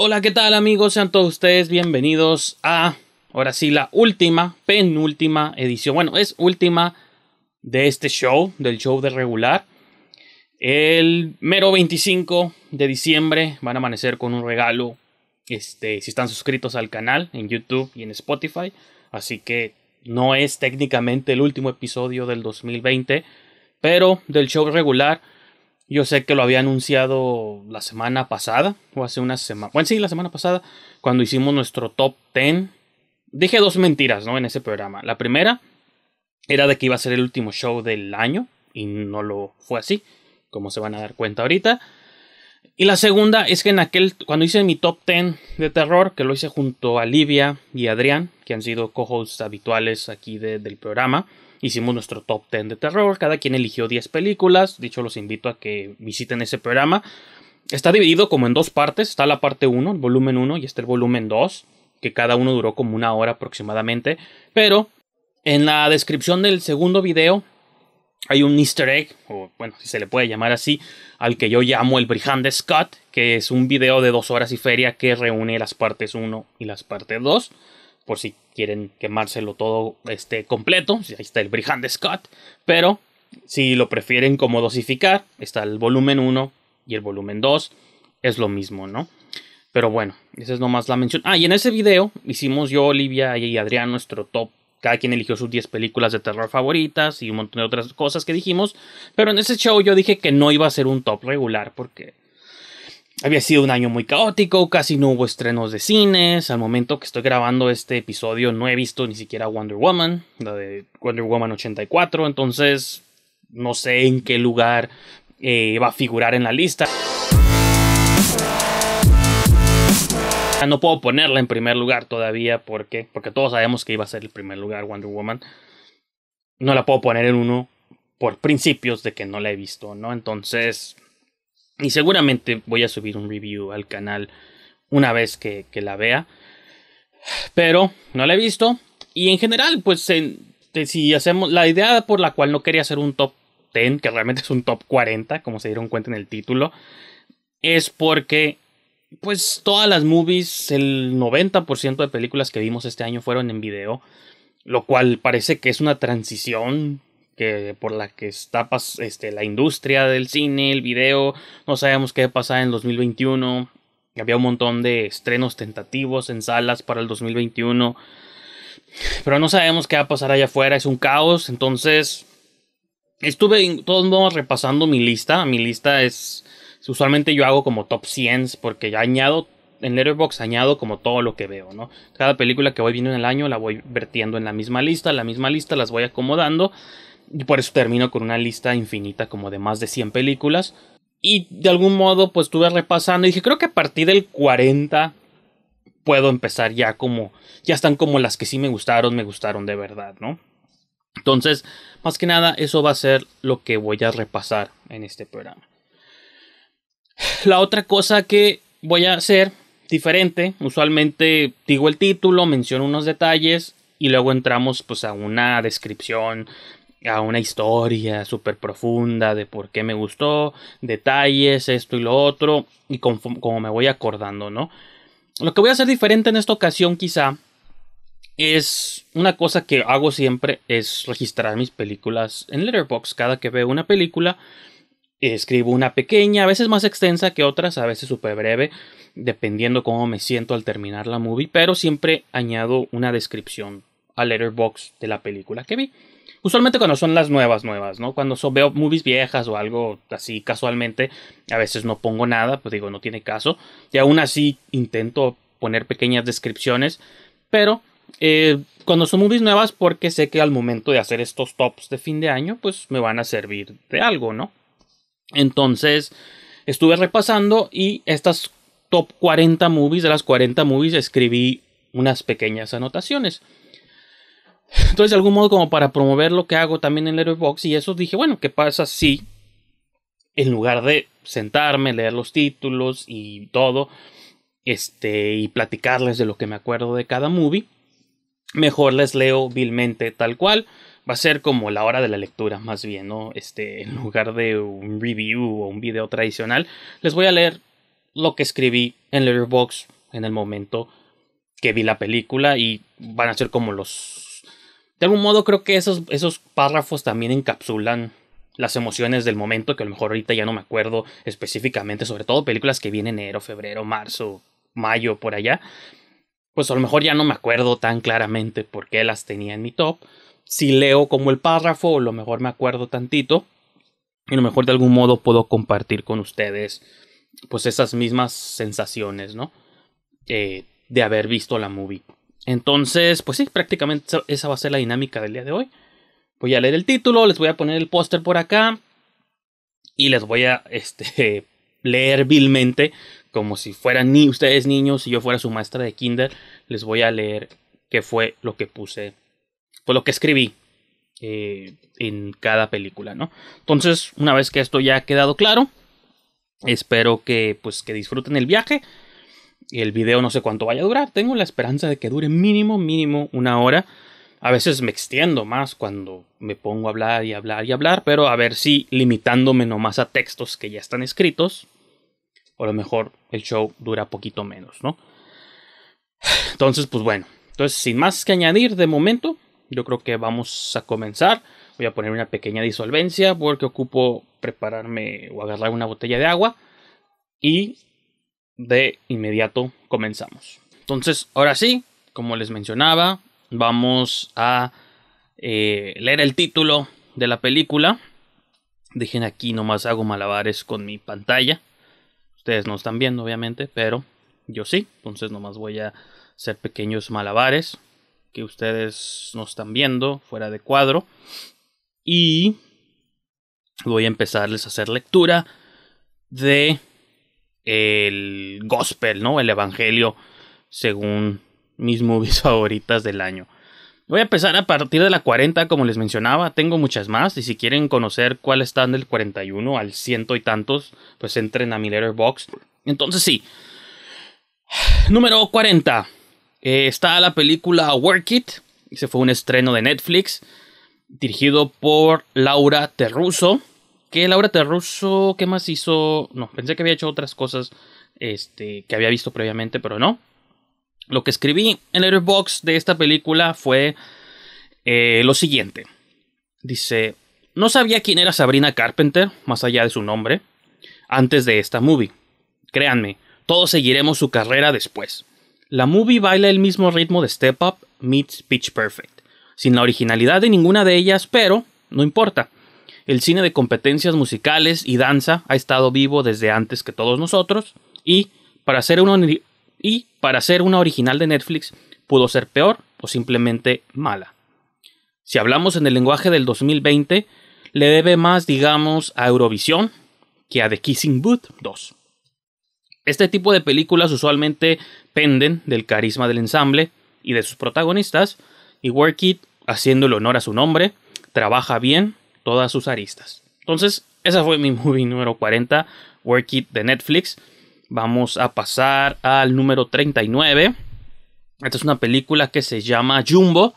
Hola, ¿qué tal amigos? Sean todos ustedes bienvenidos a, ahora sí, la última, penúltima edición. Bueno, es última de este show, del show de regular. El mero 25 de diciembre van a amanecer con un regalo. Este, si están suscritos al canal en YouTube y en Spotify. Así que no es técnicamente el último episodio del 2020. Pero del show regular yo sé que lo había anunciado la semana pasada, o hace una semana. Bueno, sí, la semana pasada, cuando hicimos nuestro top 10. Dije dos mentiras, ¿no? En ese programa. La primera era de que iba a ser el último show del año, y no lo fue así, como se van a dar cuenta ahorita. Y la segunda es que en aquel, cuando hice mi top 10 de terror, que lo hice junto a Livia y Adrián, que han sido co habituales aquí del programa, Hicimos nuestro top 10 de terror, cada quien eligió 10 películas, dicho los invito a que visiten ese programa. Está dividido como en dos partes, está la parte 1, el volumen 1 y está el volumen 2, que cada uno duró como una hora aproximadamente, pero en la descripción del segundo video hay un easter egg, o bueno, si se le puede llamar así, al que yo llamo el Brihan Scott, que es un video de dos horas y feria que reúne las partes 1 y las partes 2 por si quieren quemárselo todo este, completo. Ahí está el de Scott. Pero si lo prefieren como dosificar, está el volumen 1 y el volumen 2. Es lo mismo, ¿no? Pero bueno, esa es nomás la mención. Ah, y en ese video hicimos yo, Olivia y Adrián nuestro top. Cada quien eligió sus 10 películas de terror favoritas y un montón de otras cosas que dijimos. Pero en ese show yo dije que no iba a ser un top regular porque había sido un año muy caótico, casi no hubo estrenos de cines. Al momento que estoy grabando este episodio no he visto ni siquiera Wonder Woman, la de Wonder Woman 84, entonces no sé en qué lugar eh, va a figurar en la lista. No puedo ponerla en primer lugar todavía porque, porque todos sabemos que iba a ser el primer lugar Wonder Woman. No la puedo poner en uno por principios de que no la he visto, ¿no? Entonces y seguramente voy a subir un review al canal una vez que, la vea. Pero no la he visto. Y en general, pues si hacemos la idea por la cual no quería hacer un top 10, que realmente es un top 40, como se dieron cuenta en el título, es porque pues todas las movies, el 90% de películas que vimos este año fueron en video, lo cual parece que es una transición que por la que está este, la industria del cine, el video, no sabemos qué va a pasar en 2021. Había un montón de estrenos tentativos en salas para el 2021. Pero no sabemos qué va a pasar allá afuera, es un caos. Entonces, estuve todos modos repasando mi lista. Mi lista es. Usualmente yo hago como top 100 porque ya añado. En Letterboxd añado como todo lo que veo, ¿no? Cada película que voy viendo en el año la voy vertiendo en la misma lista, la misma lista, las voy acomodando. Y por eso termino con una lista infinita como de más de 100 películas. Y de algún modo pues estuve repasando y dije, creo que a partir del 40 puedo empezar ya como, ya están como las que sí me gustaron, me gustaron de verdad, ¿no? Entonces, más que nada, eso va a ser lo que voy a repasar en este programa. La otra cosa que voy a hacer diferente, usualmente digo el título, menciono unos detalles y luego entramos pues a una descripción a una historia súper profunda de por qué me gustó, detalles, esto y lo otro, y como me voy acordando, ¿no? Lo que voy a hacer diferente en esta ocasión quizá es una cosa que hago siempre, es registrar mis películas en Letterboxd. Cada que veo una película, escribo una pequeña, a veces más extensa que otras, a veces súper breve, dependiendo cómo me siento al terminar la movie, pero siempre añado una descripción a Letterboxd de la película que vi usualmente cuando son las nuevas, nuevas, ¿no? Cuando veo movies viejas o algo así casualmente, a veces no pongo nada, pues digo, no tiene caso. Y aún así intento poner pequeñas descripciones, pero eh, cuando son movies nuevas, porque sé que al momento de hacer estos tops de fin de año, pues me van a servir de algo, ¿no? Entonces, estuve repasando y estas top 40 movies, de las 40 movies, escribí unas pequeñas anotaciones. Entonces, de algún modo, como para promover lo que hago también en Letterboxd y eso, dije, bueno, ¿qué pasa si en lugar de sentarme, leer los títulos y todo, este, y platicarles de lo que me acuerdo de cada movie, mejor les leo vilmente tal cual. Va a ser como la hora de la lectura, más bien, ¿no? Este, en lugar de un review o un video tradicional, les voy a leer lo que escribí en Letterboxd en el momento que vi la película y van a ser como los de algún modo creo que esos, esos párrafos también encapsulan las emociones del momento, que a lo mejor ahorita ya no me acuerdo específicamente, sobre todo películas que vienen enero, febrero, marzo, mayo, por allá. Pues a lo mejor ya no me acuerdo tan claramente por qué las tenía en mi top. Si leo como el párrafo, a lo mejor me acuerdo tantito. Y a lo mejor de algún modo puedo compartir con ustedes pues esas mismas sensaciones, ¿no? Eh, de haber visto la movie. Entonces, pues sí, prácticamente esa va a ser la dinámica del día de hoy. Voy a leer el título, les voy a poner el póster por acá y les voy a este, leer vilmente, como si fueran ni ustedes niños y yo fuera su maestra de kinder, les voy a leer qué fue lo que puse, pues lo que escribí eh, en cada película, ¿no? Entonces, una vez que esto ya ha quedado claro, espero que pues que disfruten el viaje. Y el video no sé cuánto vaya a durar. Tengo la esperanza de que dure mínimo, mínimo una hora. A veces me extiendo más cuando me pongo a hablar y hablar y hablar, pero a ver si limitándome nomás a textos que ya están escritos, o a lo mejor el show dura poquito menos, ¿no? Entonces, pues bueno, entonces sin más que añadir de momento, yo creo que vamos a comenzar. Voy a poner una pequeña disolvencia porque ocupo prepararme o agarrar una botella de agua y de inmediato comenzamos. Entonces, ahora sí, como les mencionaba, vamos a eh, leer el título de la película. Dejen aquí, nomás hago malabares con mi pantalla. Ustedes no están viendo, obviamente, pero yo sí. Entonces, nomás voy a hacer pequeños malabares que ustedes no están viendo fuera de cuadro. Y voy a empezarles a hacer lectura de el gospel, ¿no? El evangelio, según mis movies favoritas del año. Voy a empezar a partir de la 40, como les mencionaba. Tengo muchas más. Y si quieren conocer cuáles están del 41 al ciento y tantos, pues entren a mi letterbox. Entonces, sí. Número 40. Eh, está la película Work It. Se fue un estreno de Netflix. Dirigido por Laura Terruso que Laura Terruso, ¿qué más hizo? No, pensé que había hecho otras cosas este, que había visto previamente, pero no. Lo que escribí en el box de esta película fue eh, lo siguiente. Dice, no sabía quién era Sabrina Carpenter, más allá de su nombre, antes de esta movie. Créanme, todos seguiremos su carrera después. La movie baila el mismo ritmo de Step Up meets Pitch Perfect, sin la originalidad de ninguna de ellas, pero no importa. El cine de competencias musicales y danza ha estado vivo desde antes que todos nosotros y para ser una, y para una original de Netflix pudo ser peor o simplemente mala. Si hablamos en el lenguaje del 2020, le debe más, digamos, a Eurovisión que a The Kissing Booth 2. Este tipo de películas usualmente penden del carisma del ensamble y de sus protagonistas, y Work It, haciendo honor a su nombre, trabaja bien todas sus aristas. Entonces, esa fue mi movie número 40, Work It de Netflix. Vamos a pasar al número 39. Esta es una película que se llama Jumbo,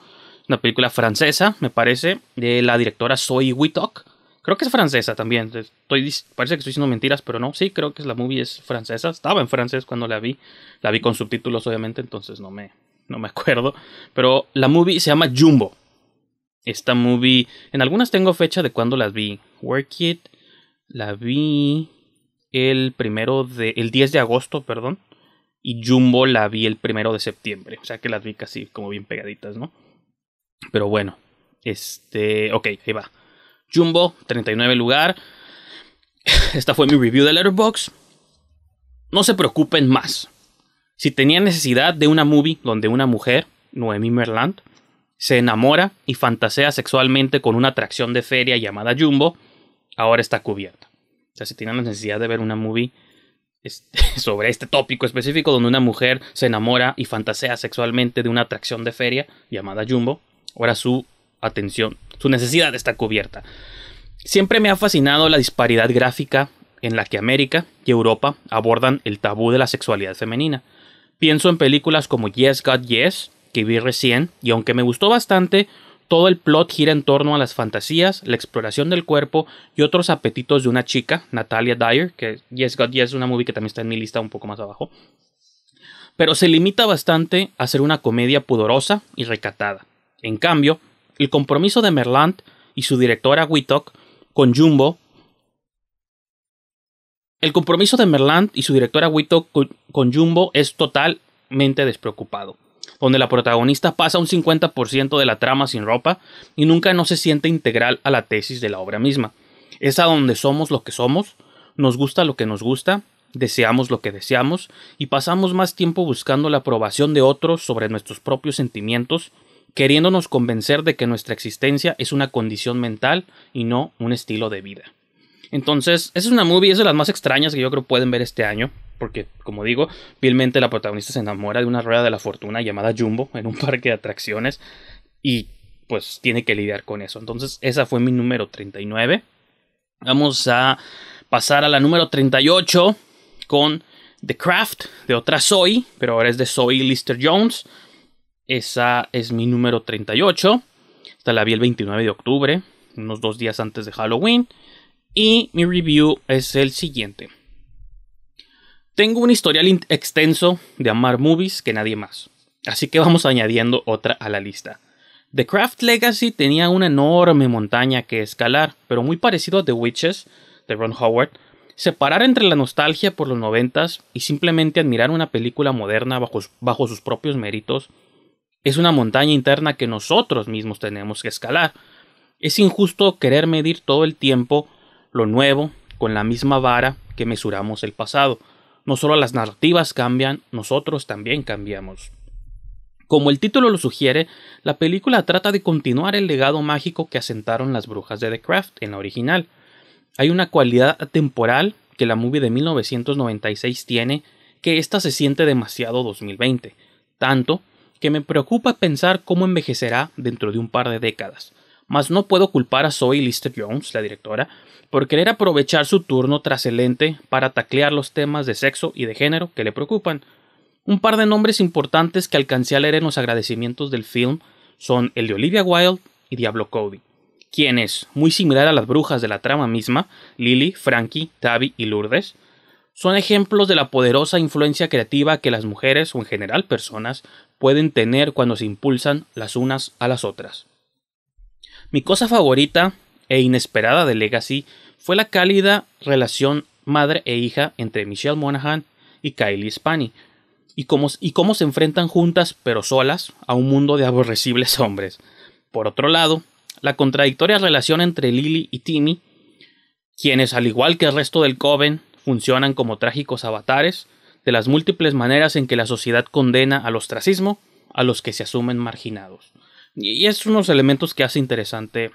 una película francesa, me parece, de la directora Zoe Witok. Creo que es francesa también. parece que estoy diciendo mentiras, pero no. Sí, creo que la movie es francesa. Estaba en francés cuando la vi. La vi con subtítulos, obviamente, entonces no me, no me acuerdo. Pero la movie se llama Jumbo. Esta movie, en algunas tengo fecha de cuando las vi. Work It, la vi el primero de, el 10 de agosto, perdón. Y Jumbo la vi el primero de septiembre. O sea que las vi casi como bien pegaditas, ¿no? Pero bueno, este, ok, ahí va. Jumbo, 39 lugar. Esta fue mi review de Letterboxd. No se preocupen más. Si tenían necesidad de una movie donde una mujer, Noemí Merland, se enamora y fantasea sexualmente con una atracción de feria llamada Jumbo, ahora está cubierta. O sea, si tienen la necesidad de ver una movie este, sobre este tópico específico, donde una mujer se enamora y fantasea sexualmente de una atracción de feria llamada Jumbo, ahora su atención, su necesidad está cubierta. Siempre me ha fascinado la disparidad gráfica en la que América y Europa abordan el tabú de la sexualidad femenina. Pienso en películas como Yes God Yes, que vi recién, y aunque me gustó bastante, todo el plot gira en torno a las fantasías, la exploración del cuerpo y otros apetitos de una chica, Natalia Dyer, que Yes es una movie que también está en mi lista un poco más abajo. Pero se limita bastante a ser una comedia pudorosa y recatada. En cambio, el compromiso de Merlant y su directora Witok con Jumbo. El compromiso de Merlant y su directora con Jumbo es totalmente despreocupado donde la protagonista pasa un 50% de la trama sin ropa y nunca no se siente integral a la tesis de la obra misma. Es a donde somos lo que somos, nos gusta lo que nos gusta, deseamos lo que deseamos y pasamos más tiempo buscando la aprobación de otros sobre nuestros propios sentimientos, queriéndonos convencer de que nuestra existencia es una condición mental y no un estilo de vida. Entonces, esa es una movie, es de las más extrañas que yo creo pueden ver este año porque, como digo, vilmente la protagonista se enamora de una rueda de la fortuna llamada Jumbo en un parque de atracciones y pues tiene que lidiar con eso. Entonces, esa fue mi número 39. Vamos a pasar a la número 38 con The Craft, de otra Zoe, pero ahora es de Zoe Lister Jones. Esa es mi número 38. Esta la vi el 29 de octubre, unos dos días antes de Halloween. Y mi review es el siguiente. Tengo un historial extenso de amar movies que nadie más, así que vamos añadiendo otra a la lista. The Craft Legacy tenía una enorme montaña que escalar, pero muy parecido a The Witches de Ron Howard, separar entre la nostalgia por los noventas y simplemente admirar una película moderna bajo, bajo sus propios méritos es una montaña interna que nosotros mismos tenemos que escalar. Es injusto querer medir todo el tiempo lo nuevo con la misma vara que mesuramos el pasado. No solo las narrativas cambian, nosotros también cambiamos. Como el título lo sugiere, la película trata de continuar el legado mágico que asentaron las brujas de The Craft en la original. Hay una cualidad temporal que la movie de 1996 tiene que esta se siente demasiado 2020, tanto que me preocupa pensar cómo envejecerá dentro de un par de décadas mas no puedo culpar a Zoe Lister Jones, la directora, por querer aprovechar su turno tras el para taclear los temas de sexo y de género que le preocupan. Un par de nombres importantes que alcancé a leer en los agradecimientos del film son el de Olivia Wilde y Diablo Cody, quienes, muy similar a las brujas de la trama misma, Lily, Frankie, Tabby y Lourdes, son ejemplos de la poderosa influencia creativa que las mujeres o en general personas pueden tener cuando se impulsan las unas a las otras. Mi cosa favorita e inesperada de Legacy fue la cálida relación madre e hija entre Michelle Monaghan y Kylie Spani, y cómo, y cómo se enfrentan juntas pero solas a un mundo de aborrecibles hombres. Por otro lado, la contradictoria relación entre Lily y Timmy, quienes al igual que el resto del Coven funcionan como trágicos avatares de las múltiples maneras en que la sociedad condena al ostracismo a los que se asumen marginados. Y, es uno de los elementos que hace interesante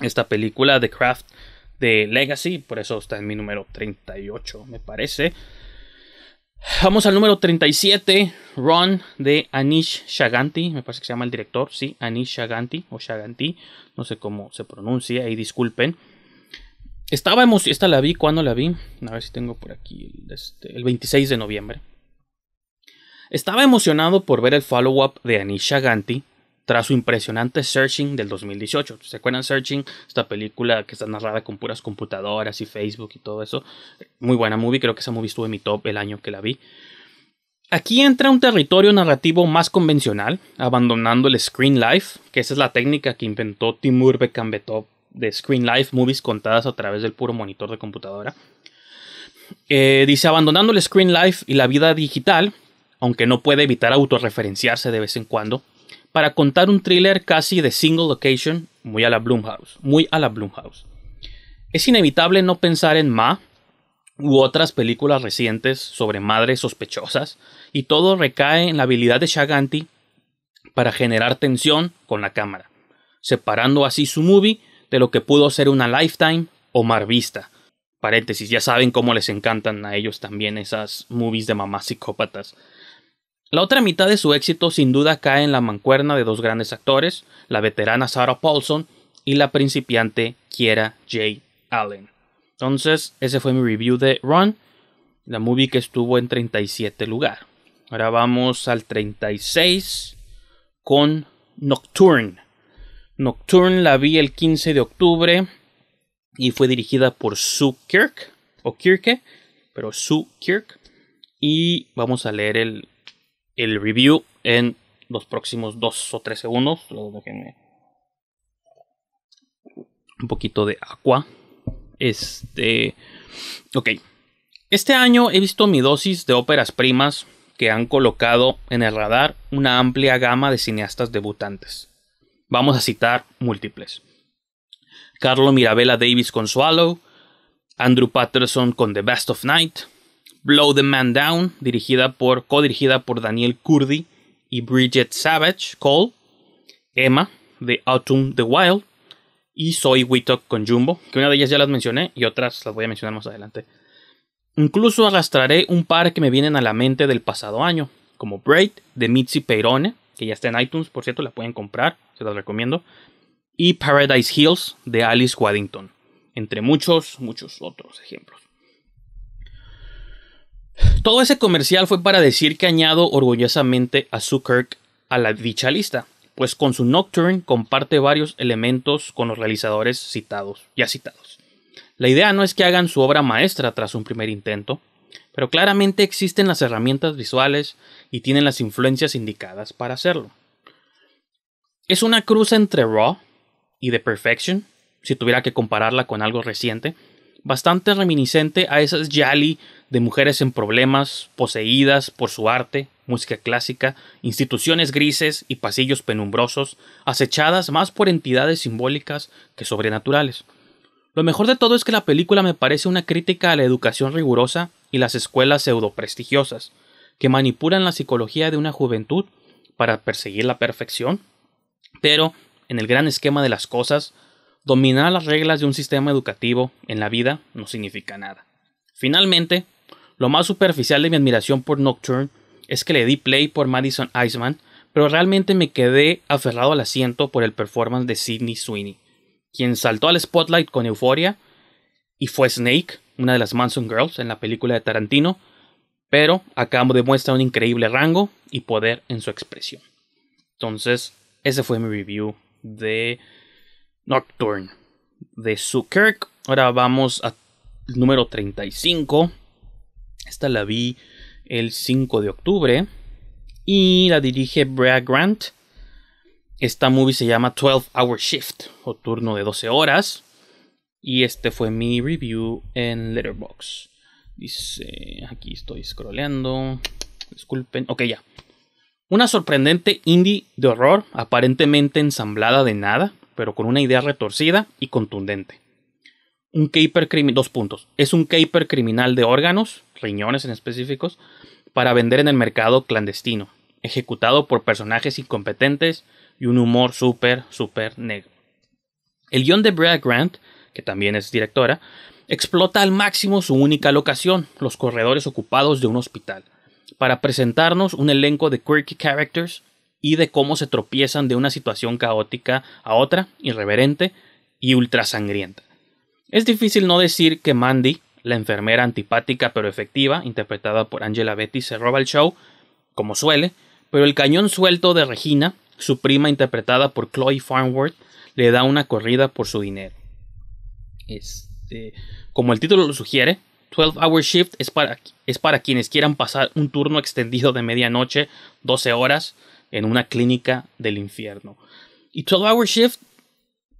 esta película The Craft de Legacy, por eso está en mi número 38, me parece. Vamos al número 37, Ron de Anish Shaganti, me parece que se llama el director, sí, Anish Shaganti o Shaganti, no sé cómo se pronuncia, ahí disculpen. esta la vi, cuando la vi? A ver si tengo por aquí, el 26 este, de noviembre. Estaba emocionado por ver el follow-up de Anish Shaganti, tras su impresionante Searching del 2018. ¿Se acuerdan Searching? Esta película que está narrada con puras computadoras y Facebook y todo eso. Muy buena movie, creo que esa movie estuvo en mi top el año que la vi. Aquí entra un territorio narrativo más convencional, abandonando el screen life, que esa es la técnica que inventó Timur Bekambetov de screen life, movies contadas a través del puro monitor de computadora. Eh, dice, abandonando el screen life y la vida digital, aunque no puede evitar autorreferenciarse de vez en cuando, para contar un thriller casi de single location, muy a la Blumhouse, muy a la Blumhouse. Es inevitable no pensar en Ma u otras películas recientes sobre madres sospechosas, y todo recae en la habilidad de Shaganti para generar tensión con la cámara, separando así su movie de lo que pudo ser una Lifetime o Marvista. Paréntesis, ya saben cómo les encantan a ellos también esas movies de mamás psicópatas. La otra mitad de su éxito sin duda cae en la mancuerna de dos grandes actores, la veterana Sarah Paulson y la principiante Kiera J. Allen. Entonces, ese fue mi review de Run, la movie que estuvo en 37 lugar. Ahora vamos al 36 con Nocturne. Nocturne la vi el 15 de octubre y fue dirigida por Sue Kirk, o Kirke, pero Sue Kirk. Y vamos a leer el, el review en los próximos dos o tres segundos. un poquito de agua. Este. Ok. Este año he visto mi dosis de óperas primas que han colocado en el radar una amplia gama de cineastas debutantes. Vamos a citar múltiples. Carlo Mirabella Davis con Swallow, Andrew Patterson con The Best of Night, Blow the Man Down, dirigida por, co-dirigida por Daniel Kurdi y Bridget Savage Cole, Emma de Autumn the Wild y Soy Witok con Jumbo, que una de ellas ya las mencioné y otras las voy a mencionar más adelante. Incluso arrastraré un par que me vienen a la mente del pasado año, como Braid de Mitzi Peirone, que ya está en iTunes, por cierto, la pueden comprar, se las recomiendo, y Paradise Hills de Alice Waddington, entre muchos, muchos otros ejemplos. Todo ese comercial fue para decir que añado orgullosamente a Zuckerk a la dicha lista, pues con su Nocturne comparte varios elementos con los realizadores citados, ya citados. La idea no es que hagan su obra maestra tras un primer intento, pero claramente existen las herramientas visuales y tienen las influencias indicadas para hacerlo. Es una cruz entre Raw y The Perfection, si tuviera que compararla con algo reciente, bastante reminiscente a esas Yali de mujeres en problemas, poseídas por su arte, música clásica, instituciones grises y pasillos penumbrosos, acechadas más por entidades simbólicas que sobrenaturales. Lo mejor de todo es que la película me parece una crítica a la educación rigurosa y las escuelas pseudoprestigiosas, que manipulan la psicología de una juventud para perseguir la perfección, pero, en el gran esquema de las cosas, dominar las reglas de un sistema educativo en la vida no significa nada. Finalmente, lo más superficial de mi admiración por Nocturne es que le di play por Madison Iceman, pero realmente me quedé aferrado al asiento por el performance de Sidney Sweeney, quien saltó al spotlight con euforia y fue Snake, una de las Manson Girls en la película de Tarantino, pero acá demuestra un increíble rango y poder en su expresión. Entonces, ese fue mi review de Nocturne de Kirk. Ahora vamos al número 35 esta la vi el 5 de octubre y la dirige Brad Grant. Esta movie se llama 12 Hour Shift o turno de 12 horas. Y este fue mi review en Letterboxd. Dice, aquí estoy scrolleando. Disculpen. Ok, ya. Una sorprendente indie de horror, aparentemente ensamblada de nada, pero con una idea retorcida y contundente un caper criminal, puntos, es un caper criminal de órganos, riñones en específicos, para vender en el mercado clandestino, ejecutado por personajes incompetentes y un humor súper, súper negro. El guión de Brad Grant, que también es directora, explota al máximo su única locación, los corredores ocupados de un hospital, para presentarnos un elenco de quirky characters y de cómo se tropiezan de una situación caótica a otra, irreverente y sangrienta es difícil no decir que Mandy, la enfermera antipática pero efectiva, interpretada por Angela Betty, se roba el show, como suele, pero el cañón suelto de Regina, su prima interpretada por Chloe Farnworth, le da una corrida por su dinero. Este, como el título lo sugiere, 12 Hour Shift es para, es para quienes quieran pasar un turno extendido de medianoche, 12 horas, en una clínica del infierno. Y 12 Hour Shift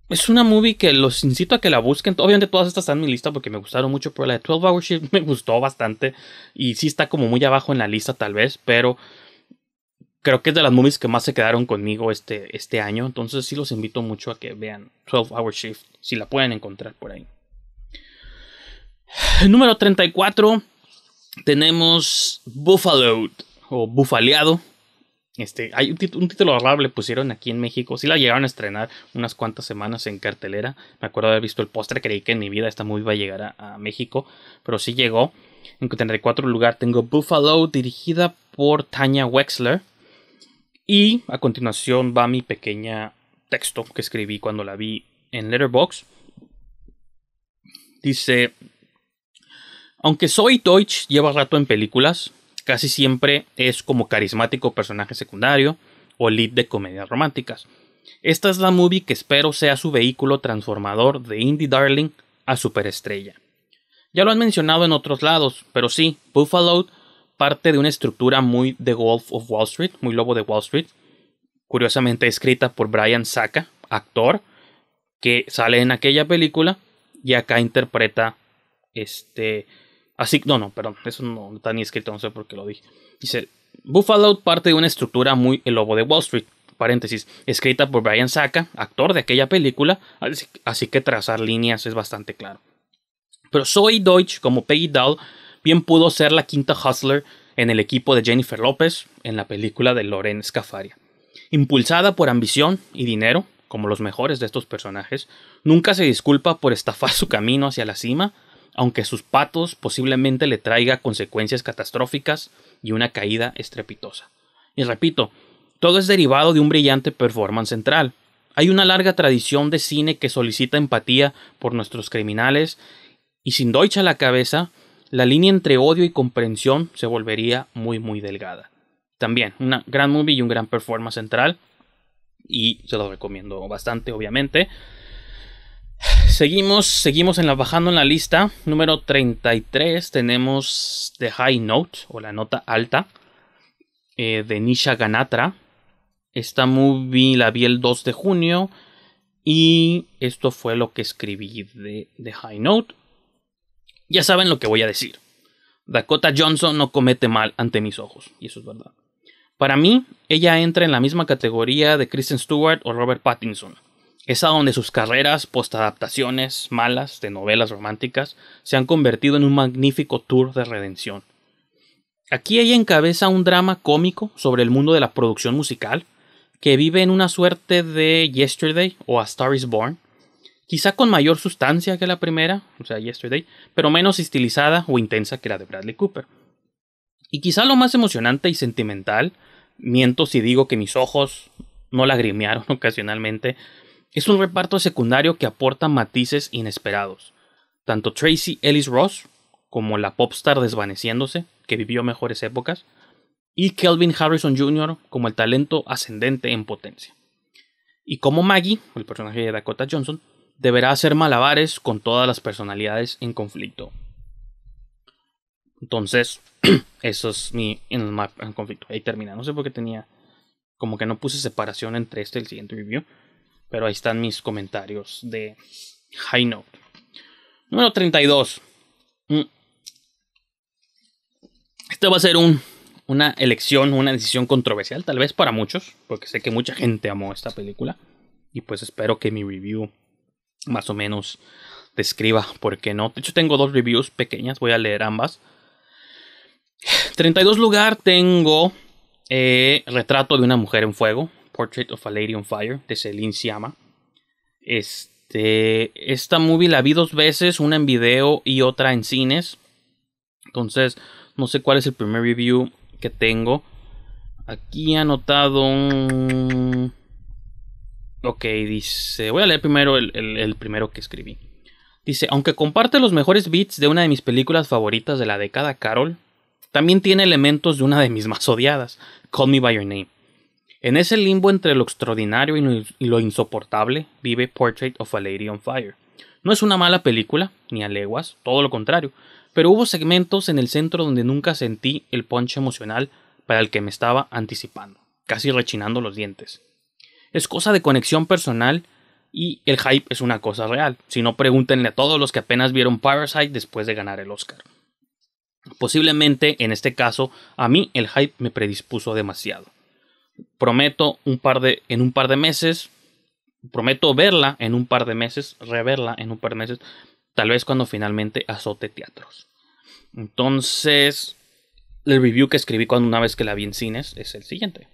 es una movie que los incito a que la busquen. Obviamente todas estas están en mi lista porque me gustaron mucho, pero la de 12 Hour Shift me gustó bastante. Y sí está como muy abajo en la lista tal vez, pero creo que es de las movies que más se quedaron conmigo este, este año. Entonces sí los invito mucho a que vean 12 Hour Shift, si la pueden encontrar por ahí. Número 34 tenemos buffalo o Bufaleado este, hay un, título horrible pusieron aquí en México. si la llegaron a estrenar unas cuantas semanas en cartelera. Me acuerdo de haber visto el postre, creí que en mi vida esta muy iba a llegar a, México, pero sí llegó. En 34 lugar tengo Buffalo, dirigida por Tanya Wexler. Y a continuación va mi pequeña texto que escribí cuando la vi en Letterbox. Dice, aunque soy Deutsch, lleva rato en películas, casi siempre es como carismático personaje secundario o lead de comedias románticas. Esta es la movie que espero sea su vehículo transformador de Indie Darling a superestrella. Ya lo han mencionado en otros lados, pero sí, Buffalo parte de una estructura muy The Golf of Wall Street, muy lobo de Wall Street, curiosamente escrita por Brian Saka, actor, que sale en aquella película y acá interpreta este Así, no, no, perdón, eso no está ni escrito, no sé por qué lo dije. Dice, Buffalo parte de una estructura muy El Lobo de Wall Street, paréntesis, escrita por Brian Saka, actor de aquella película, así, que trazar líneas es bastante claro. Pero Zoe Deutsch, como Peggy Dahl, bien pudo ser la quinta hustler en el equipo de Jennifer López en la película de Loren Scafaria. Impulsada por ambición y dinero, como los mejores de estos personajes, nunca se disculpa por estafar su camino hacia la cima aunque sus patos posiblemente le traiga consecuencias catastróficas y una caída estrepitosa. Y repito, todo es derivado de un brillante performance central. Hay una larga tradición de cine que solicita empatía por nuestros criminales y sin Deutsch a la cabeza, la línea entre odio y comprensión se volvería muy muy delgada. También, una gran movie y un gran performance central y se lo recomiendo bastante, obviamente. Seguimos, seguimos en la, bajando en la lista. Número 33 tenemos The High Note o la nota alta eh, de Nisha Ganatra. Esta movie la vi el 2 de junio y esto fue lo que escribí de The High Note. Ya saben lo que voy a decir. Dakota Johnson no comete mal ante mis ojos, y eso es verdad. Para mí, ella entra en la misma categoría de Kristen Stewart o Robert Pattinson. Es a donde sus carreras, postadaptaciones malas de novelas románticas, se han convertido en un magnífico tour de redención. Aquí ella encabeza un drama cómico sobre el mundo de la producción musical, que vive en una suerte de Yesterday o A Star is Born, quizá con mayor sustancia que la primera, o sea, Yesterday, pero menos estilizada o intensa que la de Bradley Cooper. Y quizá lo más emocionante y sentimental, miento si digo que mis ojos no lagrimearon ocasionalmente es un reparto secundario que aporta matices inesperados. Tanto Tracy Ellis Ross, como la popstar desvaneciéndose, que vivió mejores épocas, y Kelvin Harrison Jr. como el talento ascendente en potencia. Y como Maggie, el personaje de Dakota Johnson, deberá hacer malabares con todas las personalidades en conflicto. Entonces, eso es mi en, conflicto. Ahí termina. No sé por qué tenía. Como que no puse separación entre este y el siguiente review. Pero ahí están mis comentarios de High Note. Número 32. Mm. Esto va a ser una elección, una decisión controversial, tal vez para muchos, porque sé que mucha gente amó esta película. Y pues espero que mi review más o menos describa por qué no. De hecho, tengo dos reviews pequeñas, voy a leer ambas. 32 lugar tengo eh, Retrato de una mujer en fuego. Portrait of a Lady on Fire de Celine Siama. Este, esta movie la vi dos veces, una en video y otra en cines. Entonces, no sé cuál es el primer review que tengo. Aquí anotado un... Ok, dice... Voy a leer primero el, el primero que escribí. Dice, aunque comparte los mejores beats de una de mis películas favoritas de la década, Carol, también tiene elementos de una de mis más odiadas, Call Me By Your Name. En ese limbo entre lo extraordinario y lo insoportable vive Portrait of a Lady on Fire. No es una mala película, ni a leguas, todo lo contrario, pero hubo segmentos en el centro donde nunca sentí el punch emocional para el que me estaba anticipando, casi rechinando los dientes. Es cosa de conexión personal y el hype es una cosa real, si no pregúntenle a todos los que apenas vieron Parasite después de ganar el Oscar. Posiblemente en este caso a mí el hype me predispuso demasiado prometo un par de, en un par de meses, prometo verla en un par de meses, reverla en un par de meses, tal vez cuando finalmente azote teatros. Entonces, el review que escribí cuando una vez que la vi en cines es el siguiente.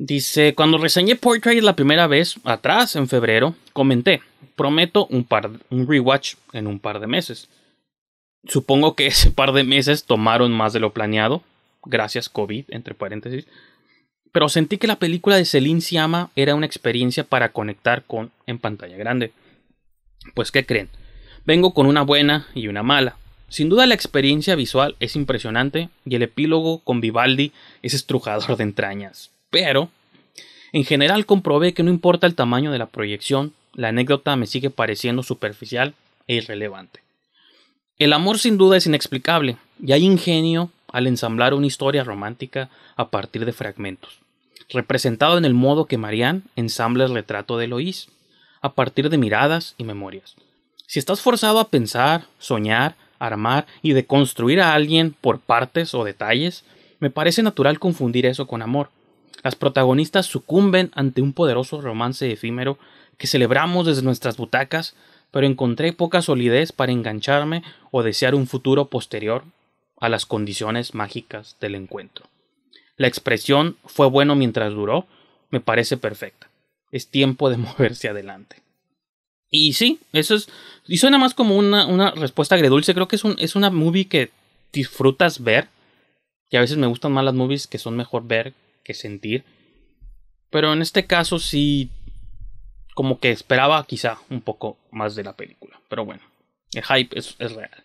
Dice, cuando reseñé Portrait la primera vez, atrás, en febrero, comenté, prometo un, par, un rewatch en un par de meses. Supongo que ese par de meses tomaron más de lo planeado, gracias COVID, entre paréntesis. Pero sentí que la película de Celine Siama era una experiencia para conectar con en pantalla grande. Pues, ¿qué creen? Vengo con una buena y una mala. Sin duda la experiencia visual es impresionante y el epílogo con Vivaldi es estrujador de entrañas. Pero, en general comprobé que no importa el tamaño de la proyección, la anécdota me sigue pareciendo superficial e irrelevante. El amor sin duda es inexplicable y hay ingenio al ensamblar una historia romántica a partir de fragmentos, representado en el modo que Marianne ensambla el retrato de Eloís, a partir de miradas y memorias. Si estás forzado a pensar, soñar, armar y deconstruir a alguien por partes o detalles, me parece natural confundir eso con amor. Las protagonistas sucumben ante un poderoso romance efímero que celebramos desde nuestras butacas, pero encontré poca solidez para engancharme o desear un futuro posterior a las condiciones mágicas del encuentro. La expresión fue bueno mientras duró, me parece perfecta. Es tiempo de moverse adelante. Y sí, eso es. Y suena más como una, una respuesta agredulce. Creo que es, una movie que disfrutas ver. Y a veces me gustan más las movies que son mejor ver que sentir. Pero en este caso sí. Como que esperaba quizá un poco más de la película. Pero bueno, el hype es, es real.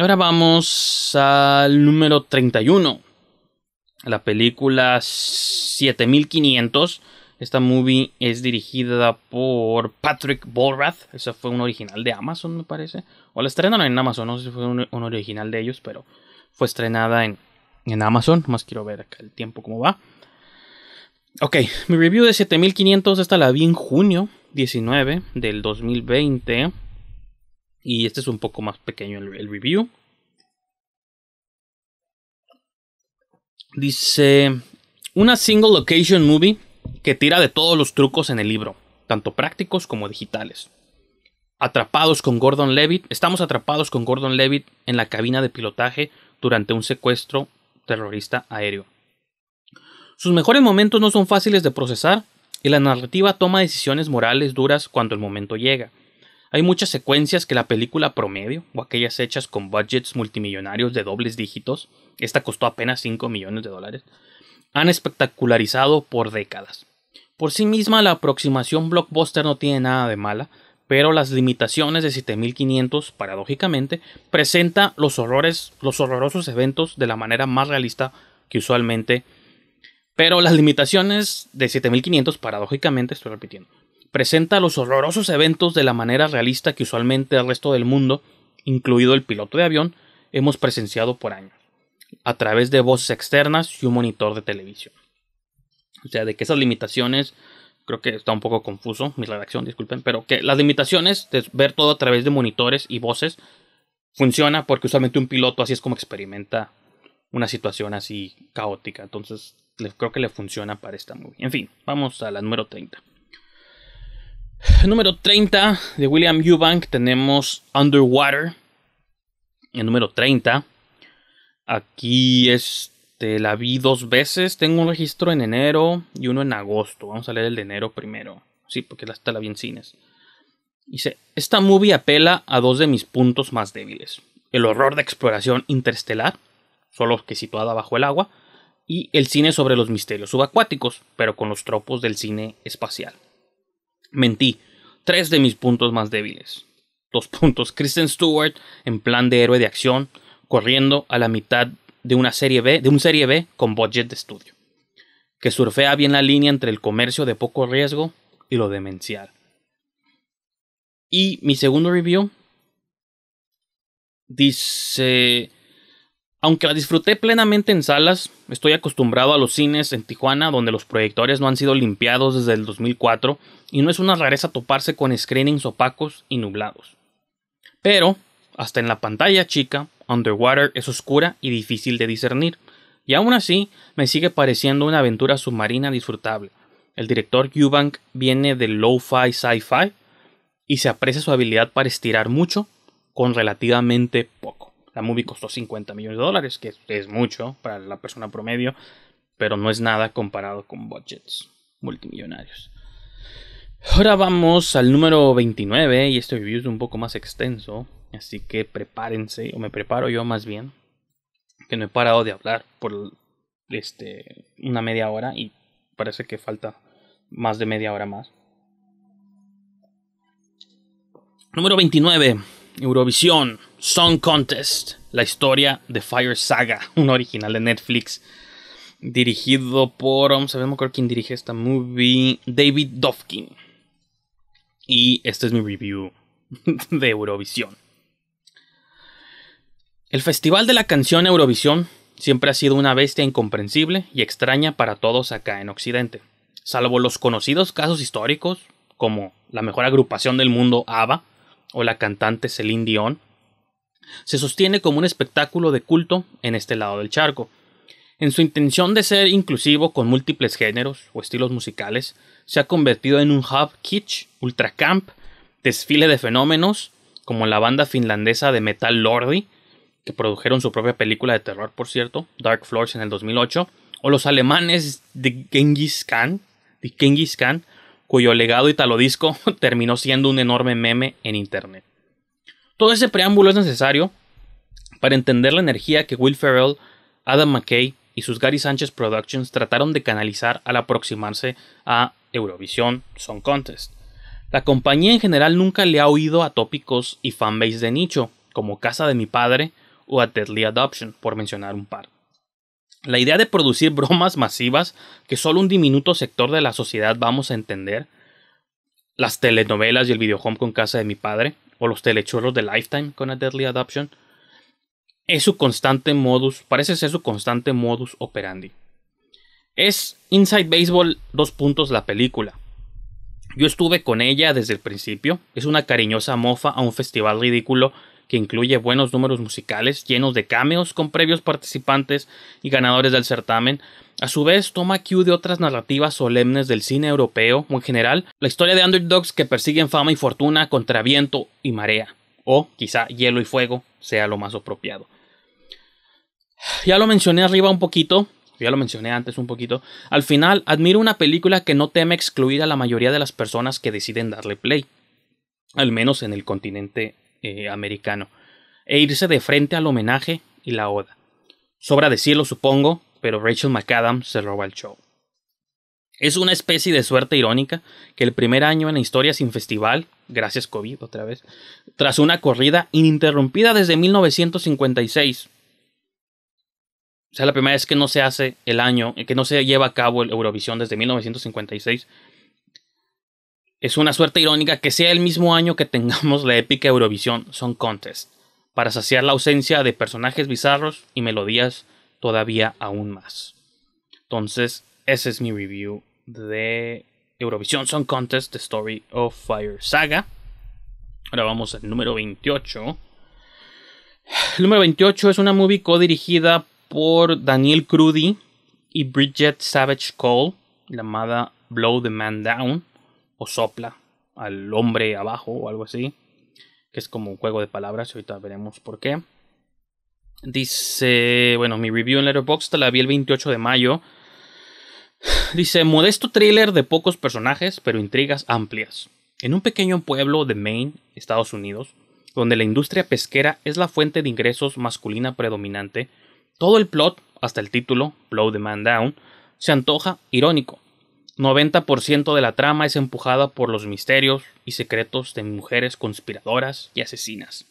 Ahora vamos al número 31. La película 7500. Esta movie es dirigida por Patrick Borath. Esa fue un original de Amazon, me parece. O la estrenaron en Amazon, no sé si fue un, original de ellos, pero fue estrenada en, en Amazon. Más quiero ver acá el tiempo cómo va. Ok, mi review de 7500. Esta la vi en junio 19 del 2020. Y este es un poco más pequeño el, el review. Dice, una single location movie que tira de todos los trucos en el libro, tanto prácticos como digitales. Atrapados con Gordon Levitt, estamos atrapados con Gordon Levitt en la cabina de pilotaje durante un secuestro terrorista aéreo. Sus mejores momentos no son fáciles de procesar y la narrativa toma decisiones morales duras cuando el momento llega. Hay muchas secuencias que la película promedio, o aquellas hechas con budgets multimillonarios de dobles dígitos, esta costó apenas 5 millones de dólares, han espectacularizado por décadas. Por sí misma la aproximación blockbuster no tiene nada de mala, pero las limitaciones de 7500, paradójicamente, presenta los horrores, los horrorosos eventos de la manera más realista que usualmente. Pero las limitaciones de 7500, paradójicamente, estoy repitiendo, presenta los horrorosos eventos de la manera realista que usualmente el resto del mundo, incluido el piloto de avión, hemos presenciado por años, a través de voces externas y un monitor de televisión. O sea, de que esas limitaciones, creo que está un poco confuso mi redacción, disculpen, pero que las limitaciones de ver todo a través de monitores y voces funciona porque usualmente un piloto así es como experimenta una situación así caótica. Entonces, creo que le funciona para esta movie. En fin, vamos a la número 30. Número 30 de William Eubank tenemos Underwater. El número 30. Aquí este, la vi dos veces. Tengo un registro en enero y uno en agosto. Vamos a leer el de enero primero. Sí, porque hasta la vi en cines. Dice, esta movie apela a dos de mis puntos más débiles. El horror de exploración interestelar, solo que situada bajo el agua, y el cine sobre los misterios subacuáticos, pero con los tropos del cine espacial. Mentí. Tres de mis puntos más débiles. Dos puntos. Kristen Stewart en plan de héroe de acción, corriendo a la mitad de una serie B, de un serie B con budget de estudio, que surfea bien la línea entre el comercio de poco riesgo y lo demencial. Y mi segundo review dice aunque la disfruté plenamente en salas, estoy acostumbrado a los cines en Tijuana donde los proyectores no han sido limpiados desde el 2004 y no es una rareza toparse con screenings opacos y nublados. Pero, hasta en la pantalla chica, Underwater es oscura y difícil de discernir, y aún así me sigue pareciendo una aventura submarina disfrutable. El director Eubank viene del lo-fi sci-fi y se aprecia su habilidad para estirar mucho con relativamente poco. La movie costó 50 millones de dólares, que es mucho para la persona promedio, pero no es nada comparado con budgets multimillonarios. Ahora vamos al número 29 y este review es un poco más extenso, así que prepárense, o me preparo yo más bien, que no he parado de hablar por este, una media hora y parece que falta más de media hora más. Número 29, Eurovisión. Song Contest, la historia de Fire Saga, un original de Netflix. Dirigido por, vamos a ver, quién dirige esta movie, David Dovkin Y este es mi review de Eurovisión. El Festival de la Canción Eurovisión siempre ha sido una bestia incomprensible y extraña para todos acá en Occidente, salvo los conocidos casos históricos, como la mejor agrupación del mundo ABBA o la cantante Celine Dion, se sostiene como un espectáculo de culto en este lado del charco. En su intención de ser inclusivo con múltiples géneros o estilos musicales, se ha convertido en un hub kitsch, ultracamp, desfile de fenómenos, como la banda finlandesa de metal Lordi, que produjeron su propia película de terror, por cierto, Dark Floors en el 2008, o los alemanes de Genghis Khan, Khan cuyo legado talodisco terminó siendo un enorme meme en internet. Todo ese preámbulo es necesario para entender la energía que Will Ferrell, Adam McKay y sus Gary Sánchez Productions trataron de canalizar al aproximarse a Eurovisión Song Contest. La compañía en general nunca le ha oído a tópicos y fanbase de nicho, como Casa de mi Padre o a Deadly Adoption, por mencionar un par. La idea de producir bromas masivas que solo un diminuto sector de la sociedad vamos a entender, las telenovelas y el videojuego con Casa de mi Padre, o los telechuelos de Lifetime con A Deadly Adoption, es su constante modus, parece ser su constante modus operandi. Es Inside Baseball dos puntos la película. Yo estuve con ella desde el principio, es una cariñosa mofa a un festival ridículo que incluye buenos números musicales llenos de cameos con previos participantes y ganadores del certamen, a su vez, toma cue de otras narrativas solemnes del cine europeo muy en general, la historia de underdogs que persiguen fama y fortuna contra viento y marea, o quizá hielo y fuego sea lo más apropiado. Ya lo mencioné arriba un poquito, ya lo mencioné antes un poquito. Al final, admiro una película que no teme excluir a la mayoría de las personas que deciden darle play, al menos en el continente eh, americano, e irse de frente al homenaje y la oda. Sobra cielo, supongo, pero Rachel McAdams se roba el show. Es una especie de suerte irónica que el primer año en la historia sin festival, gracias COVID otra vez, tras una corrida ininterrumpida desde 1956. O sea, la primera vez que no se hace el año, que no se lleva a cabo el Eurovisión desde 1956. Es una suerte irónica que sea el mismo año que tengamos la épica Eurovisión Song Contest, para saciar la ausencia de personajes bizarros y melodías todavía aún más. Entonces, ese es mi review de Eurovision Song Contest, The Story of Fire Saga. Ahora vamos al número 28. El número 28 es una movie co-dirigida por Daniel Crudy y Bridget Savage Cole, llamada Blow the Man Down, o Sopla al hombre abajo o algo así, que es como un juego de palabras, ahorita veremos por qué. Dice, bueno, mi review en Letterboxd la vi el 28 de mayo. Dice, modesto thriller de pocos personajes, pero intrigas amplias. En un pequeño pueblo de Maine, Estados Unidos, donde la industria pesquera es la fuente de ingresos masculina predominante, todo el plot, hasta el título, Blow the Man Down, se antoja irónico. 90% de la trama es empujada por los misterios y secretos de mujeres conspiradoras y asesinas.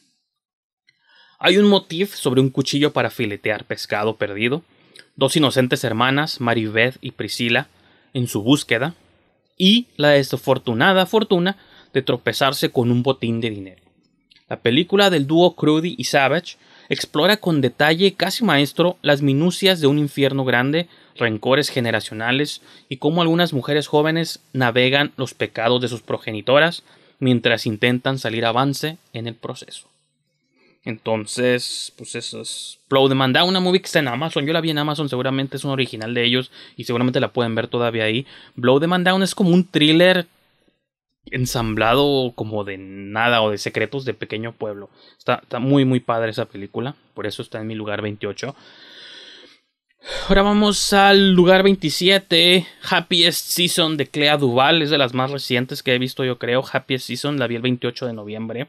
Hay un motif sobre un cuchillo para filetear pescado perdido, dos inocentes hermanas, Maribeth y Priscila, en su búsqueda, y la desafortunada fortuna de tropezarse con un botín de dinero. La película del dúo Crudy y Savage explora con detalle casi maestro las minucias de un infierno grande, rencores generacionales y cómo algunas mujeres jóvenes navegan los pecados de sus progenitoras mientras intentan salir avance en el proceso. Entonces, pues eso es Blow the Man Down, una movie que está en Amazon. Yo la vi en Amazon, seguramente es un original de ellos y seguramente la pueden ver todavía ahí. Blow the Man Down es como un thriller ensamblado como de nada o de secretos de pequeño pueblo. Está, muy, muy padre esa película. Por eso está en mi lugar 28. Ahora vamos al lugar 27, Happiest Season de Clea Duval. Es de las más recientes que he visto, yo creo. Happiest Season, la vi el 28 de noviembre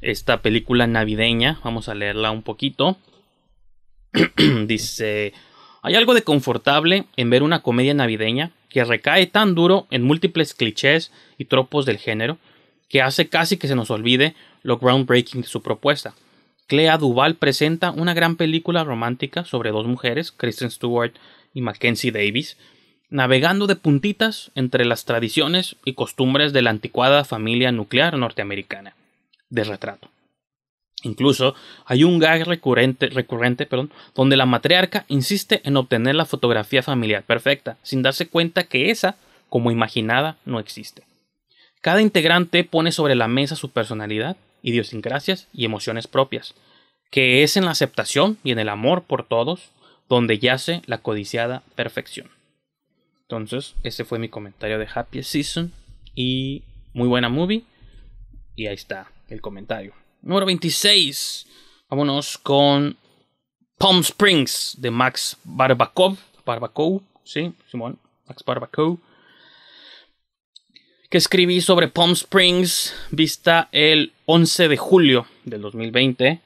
esta película navideña. Vamos a leerla un poquito. Dice, hay algo de confortable en ver una comedia navideña que recae tan duro en múltiples clichés y tropos del género que hace casi que se nos olvide lo groundbreaking de su propuesta. Clea Duval presenta una gran película romántica sobre dos mujeres, Kristen Stewart y Mackenzie Davis, navegando de puntitas entre las tradiciones y costumbres de la anticuada familia nuclear norteamericana de retrato. Incluso hay un gag recurrente, recurrente perdón, donde la matriarca insiste en obtener la fotografía familiar perfecta, sin darse cuenta que esa, como imaginada, no existe. Cada integrante pone sobre la mesa su personalidad, idiosincrasias y emociones propias, que es en la aceptación y en el amor por todos donde yace la codiciada perfección. Entonces, ese fue mi comentario de Happy Season y muy buena movie y ahí está el comentario. Número 26. Vámonos con Palm Springs de Max Barbakov. Barbaco. sí, Simón. Max Barbakov. Que escribí sobre Palm Springs vista el 11 de julio del 2020.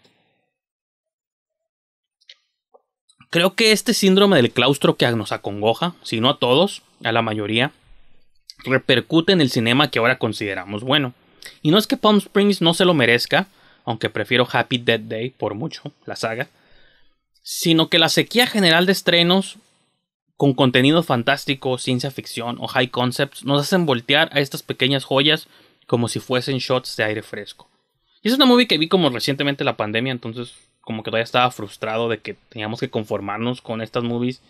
Creo que este síndrome del claustro que nos acongoja, si no a todos, a la mayoría, repercute en el cinema que ahora consideramos bueno. Y no es que Palm Springs no se lo merezca, aunque prefiero Happy Dead Day por mucho, la saga, sino que la sequía general de estrenos con contenido fantástico, ciencia ficción o high concepts nos hacen voltear a estas pequeñas joyas como si fuesen shots de aire fresco. Y es una movie que vi como recientemente la pandemia, entonces como que todavía estaba frustrado de que teníamos que conformarnos con estas movies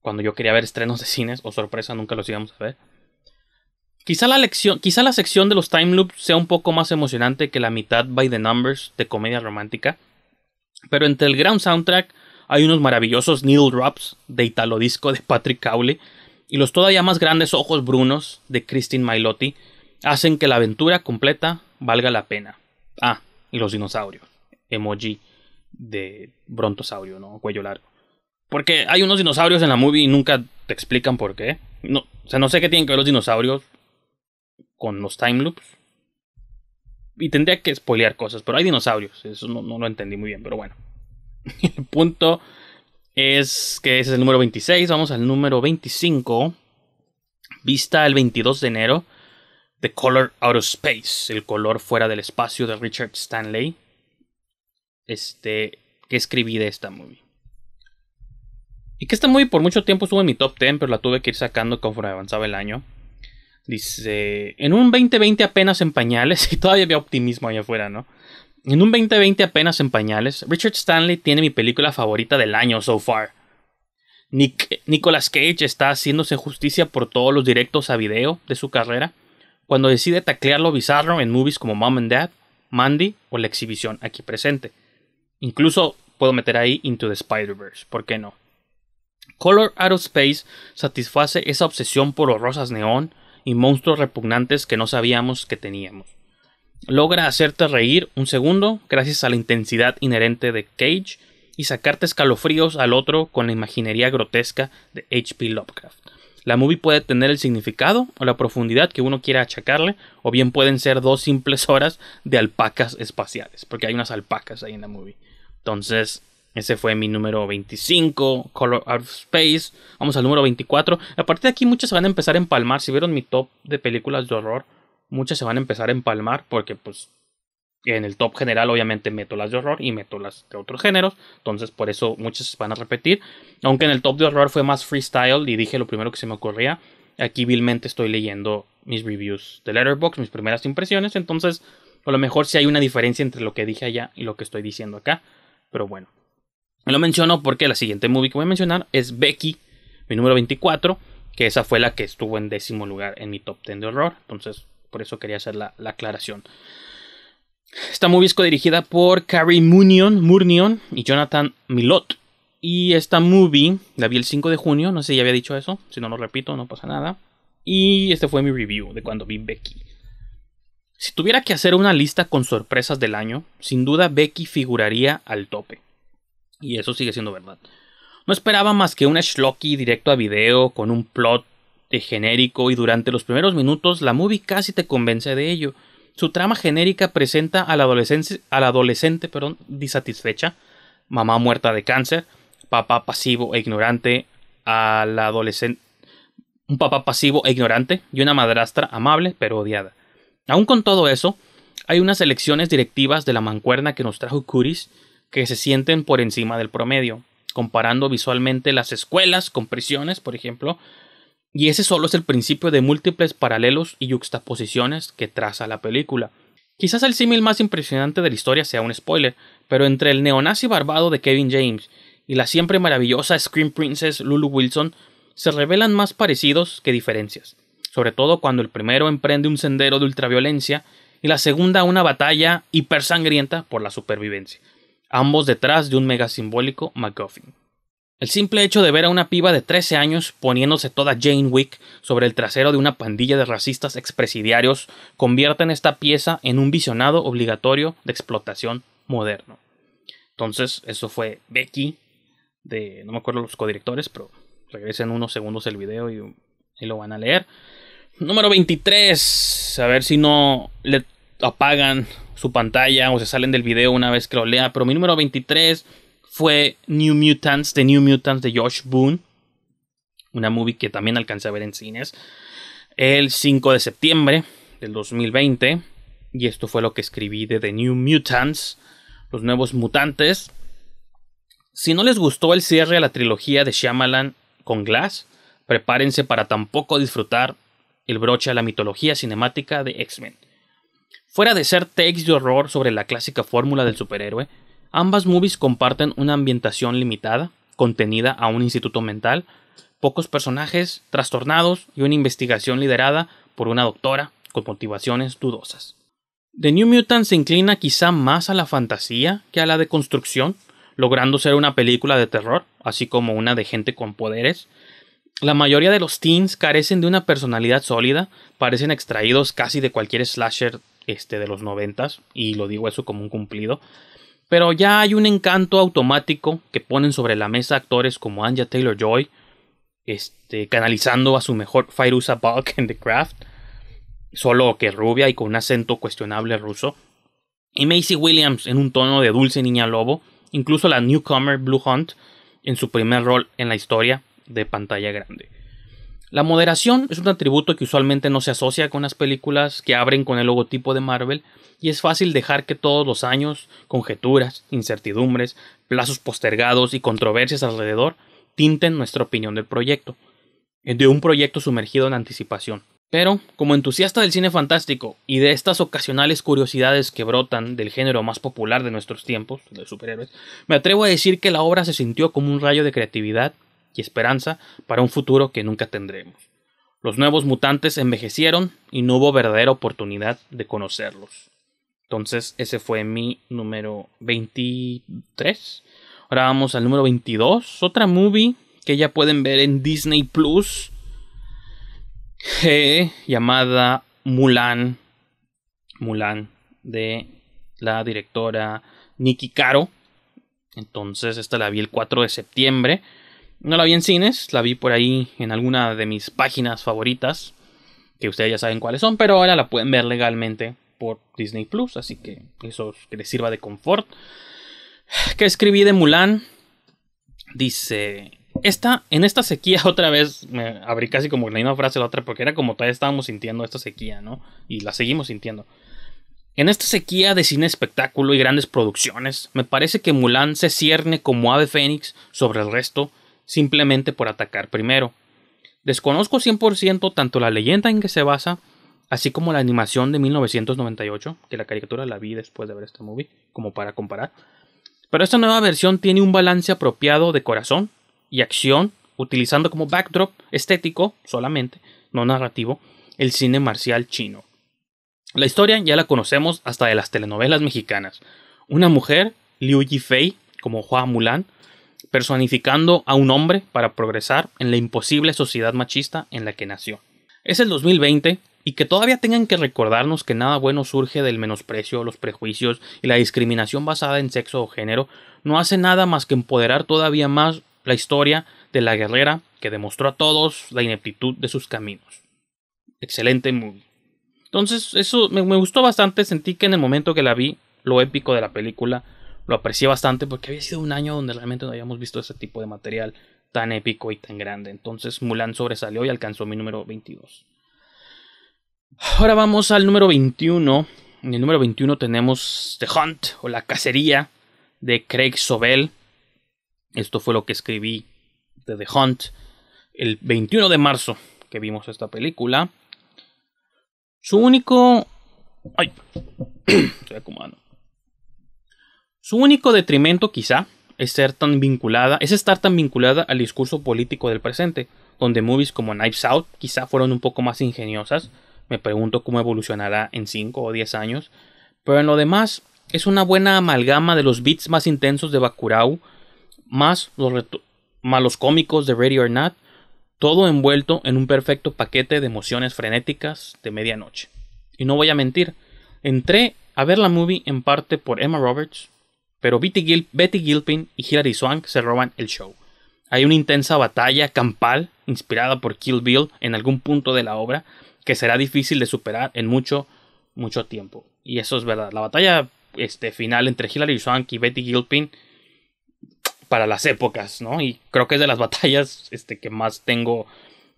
cuando yo quería ver estrenos de cines o sorpresa nunca los íbamos a ver. Quizá la, lección, la sección de los time loops sea un poco más emocionante que la mitad by the numbers de comedia romántica, pero entre el ground soundtrack hay unos maravillosos needle drops de Italo Disco de Patrick Cowley y los todavía más grandes ojos brunos de Christine Mailotti hacen que la aventura completa valga la pena. Ah, y los dinosaurios. Emoji de brontosaurio, ¿no? Cuello largo. Porque hay unos dinosaurios en la movie y nunca te explican por qué. No, o sea, no sé qué tienen que ver los dinosaurios con los time loops. Y tendría que spoilear cosas, pero hay dinosaurios. Eso no, lo entendí muy bien, pero bueno. El punto es que ese es el número 26. Vamos al número 25. Vista el 22 de enero. The Color Out of Space. El color fuera del espacio de Richard Stanley. Este. Que escribí de esta movie. Y que esta movie por mucho tiempo estuvo en mi top 10, pero la tuve que ir sacando conforme avanzaba el año. Dice, en un 2020 apenas en pañales, y todavía había optimismo allá afuera, ¿no? En un 2020 apenas en pañales, Richard Stanley tiene mi película favorita del año so far. Nick, Nicolas Cage está haciéndose justicia por todos los directos a video de su carrera cuando decide taclearlo bizarro en movies como Mom and Dad, Mandy o la exhibición aquí presente. Incluso puedo meter ahí Into the Spider-Verse, ¿por qué no? Color Out of Space satisface esa obsesión por los rosas neón, y monstruos repugnantes que no sabíamos que teníamos. Logra hacerte reír un segundo gracias a la intensidad inherente de Cage y sacarte escalofríos al otro con la imaginería grotesca de H.P. Lovecraft. La movie puede tener el significado o la profundidad que uno quiera achacarle, o bien pueden ser dos simples horas de alpacas espaciales, porque hay unas alpacas ahí en la movie. Entonces, ese fue mi número 25, Color of Space. Vamos al número 24. A partir de aquí muchas se van a empezar a empalmar. Si vieron mi top de películas de horror, muchas se van a empezar a empalmar porque pues en el top general obviamente meto las de horror y meto las de otros géneros, entonces por eso muchas se van a repetir. Aunque en el top de horror fue más freestyle y dije lo primero que se me ocurría, aquí vilmente estoy leyendo mis reviews de Letterboxd, mis primeras impresiones, entonces a lo mejor si hay una diferencia entre lo que dije allá y lo que estoy diciendo acá, pero bueno. Lo menciono porque la siguiente movie que voy a mencionar es Becky, mi número 24, que esa fue la que estuvo en décimo lugar en mi top 10 de horror. Entonces, por eso quería hacer la, aclaración. Esta movie es codirigida por Carrie Munion, Murnion y Jonathan Milot. Y esta movie la vi el 5 de junio, no sé si ya había dicho eso, si no lo repito, no pasa nada. Y este fue mi review de cuando vi Becky. Si tuviera que hacer una lista con sorpresas del año, sin duda Becky figuraría al tope. Y eso sigue siendo verdad. No esperaba más que un schlocky directo a video con un plot de eh, genérico y durante los primeros minutos la movie casi te convence de ello. Su trama genérica presenta a adolescente, adolescente pero disatisfecha, mamá muerta de cáncer, papá pasivo e ignorante, la adolescente un papá pasivo e ignorante y una madrastra amable pero odiada. Aún con todo eso, hay unas elecciones directivas de la mancuerna que nos trajo Curis que se sienten por encima del promedio, comparando visualmente las escuelas con prisiones, por ejemplo, y ese solo es el principio de múltiples paralelos y juxtaposiciones que traza la película. Quizás el símil más impresionante de la historia sea un spoiler, pero entre el neonazi barbado de Kevin James y la siempre maravillosa Scream Princess Lulu Wilson se revelan más parecidos que diferencias, sobre todo cuando el primero emprende un sendero de ultraviolencia y la segunda una batalla hipersangrienta por la supervivencia ambos detrás de un mega simbólico MacGuffin. El simple hecho de ver a una piba de 13 años poniéndose toda Jane Wick sobre el trasero de una pandilla de racistas expresidiarios convierte en esta pieza en un visionado obligatorio de explotación moderno. Entonces, eso fue Becky, de no me acuerdo los codirectores, pero regresen unos segundos el video y, y lo van a leer. Número 23, a ver si no le apagan su pantalla o se salen del video una vez que lo lea. Pero mi número 23 fue New Mutants, The New Mutants de Josh Boone. Una movie que también alcancé a ver en cines. El 5 de septiembre del 2020. Y esto fue lo que escribí de The New Mutants. Los nuevos mutantes. Si no les gustó el cierre a la trilogía de Shyamalan con Glass, prepárense para tampoco disfrutar el broche a la mitología cinemática de X-Men. Fuera de ser takes de horror sobre la clásica fórmula del superhéroe, ambas movies comparten una ambientación limitada, contenida a un instituto mental, pocos personajes trastornados y una investigación liderada por una doctora con motivaciones dudosas. The New Mutant se inclina quizá más a la fantasía que a la deconstrucción, logrando ser una película de terror, así como una de gente con poderes. La mayoría de los teens carecen de una personalidad sólida, parecen extraídos casi de cualquier slasher este, de los noventas, y lo digo eso como un cumplido. Pero ya hay un encanto automático que ponen sobre la mesa actores como Anja Taylor Joy, este, canalizando a su mejor Fairuza Balk en The Craft, solo que rubia y con un acento cuestionable ruso, y Macy Williams en un tono de dulce niña lobo, incluso la newcomer Blue Hunt en su primer rol en la historia de pantalla grande. La moderación es un atributo que usualmente no se asocia con las películas que abren con el logotipo de Marvel y es fácil dejar que todos los años, conjeturas, incertidumbres, plazos postergados y controversias alrededor tinten nuestra opinión del proyecto, de un proyecto sumergido en anticipación. Pero, como entusiasta del cine fantástico y de estas ocasionales curiosidades que brotan del género más popular de nuestros tiempos, de superhéroes, me atrevo a decir que la obra se sintió como un rayo de creatividad y esperanza para un futuro que nunca tendremos. Los nuevos mutantes envejecieron y no hubo verdadera oportunidad de conocerlos. Entonces, ese fue mi número 23. Ahora vamos al número 22, otra movie que ya pueden ver en Disney Plus, eh, llamada Mulan. Mulan, de la directora Nikki Caro. Entonces, esta la vi el 4 de septiembre. No la vi en cines, la vi por ahí en alguna de mis páginas favoritas, que ustedes ya saben cuáles son, pero ahora la pueden ver legalmente por Disney Plus, así que eso que les sirva de confort. Que escribí de Mulan? Dice, esta, en esta sequía otra vez, me abrí casi como la misma frase la otra, porque era como todavía estábamos sintiendo esta sequía, ¿no? Y la seguimos sintiendo. En esta sequía de cine espectáculo y grandes producciones, me parece que Mulan se cierne como ave fénix sobre el resto simplemente por atacar primero. Desconozco 100% tanto la leyenda en que se basa, así como la animación de 1998, que la caricatura la vi después de ver este movie, como para comparar. Pero esta nueva versión tiene un balance apropiado de corazón y acción, utilizando como backdrop estético solamente, no narrativo, el cine marcial chino. La historia ya la conocemos hasta de las telenovelas mexicanas. Una mujer, Liu Fei como Juan Mulan, personificando a un hombre para progresar en la imposible sociedad machista en la que nació. Es el 2020 y que todavía tengan que recordarnos que nada bueno surge del menosprecio, los prejuicios y la discriminación basada en sexo o género, no hace nada más que empoderar todavía más la historia de la guerrera que demostró a todos la ineptitud de sus caminos. Excelente movie. Entonces, eso me, me gustó bastante, sentí que en el momento que la vi, lo épico de la película lo aprecié bastante porque había sido un año donde realmente no habíamos visto ese tipo de material tan épico y tan grande. Entonces Mulan sobresalió y alcanzó mi número 22. Ahora vamos al número 21. En el número 21 tenemos The Hunt o La Cacería de Craig Sobel. Esto fue lo que escribí de The Hunt el 21 de marzo que vimos esta película. Su único... ¡Ay! Estoy acomodando. Su único detrimento quizá es ser tan vinculada, es estar tan vinculada al discurso político del presente, donde movies como Knives Out quizá fueron un poco más ingeniosas, me pregunto cómo evolucionará en 5 o 10 años, pero en lo demás es una buena amalgama de los beats más intensos de Bakurau, más los, malos cómicos de Ready or Not, todo envuelto en un perfecto paquete de emociones frenéticas de medianoche. Y no voy a mentir, entré a ver la movie en parte por Emma Roberts, pero Betty, Gilpin y Hilary Swank se roban el show. Hay una intensa batalla campal inspirada por Kill Bill en algún punto de la obra que será difícil de superar en mucho, mucho tiempo. Y eso es verdad. La batalla este, final entre Hilary Swank y Betty Gilpin para las épocas, ¿no? Y creo que es de las batallas este, que más tengo,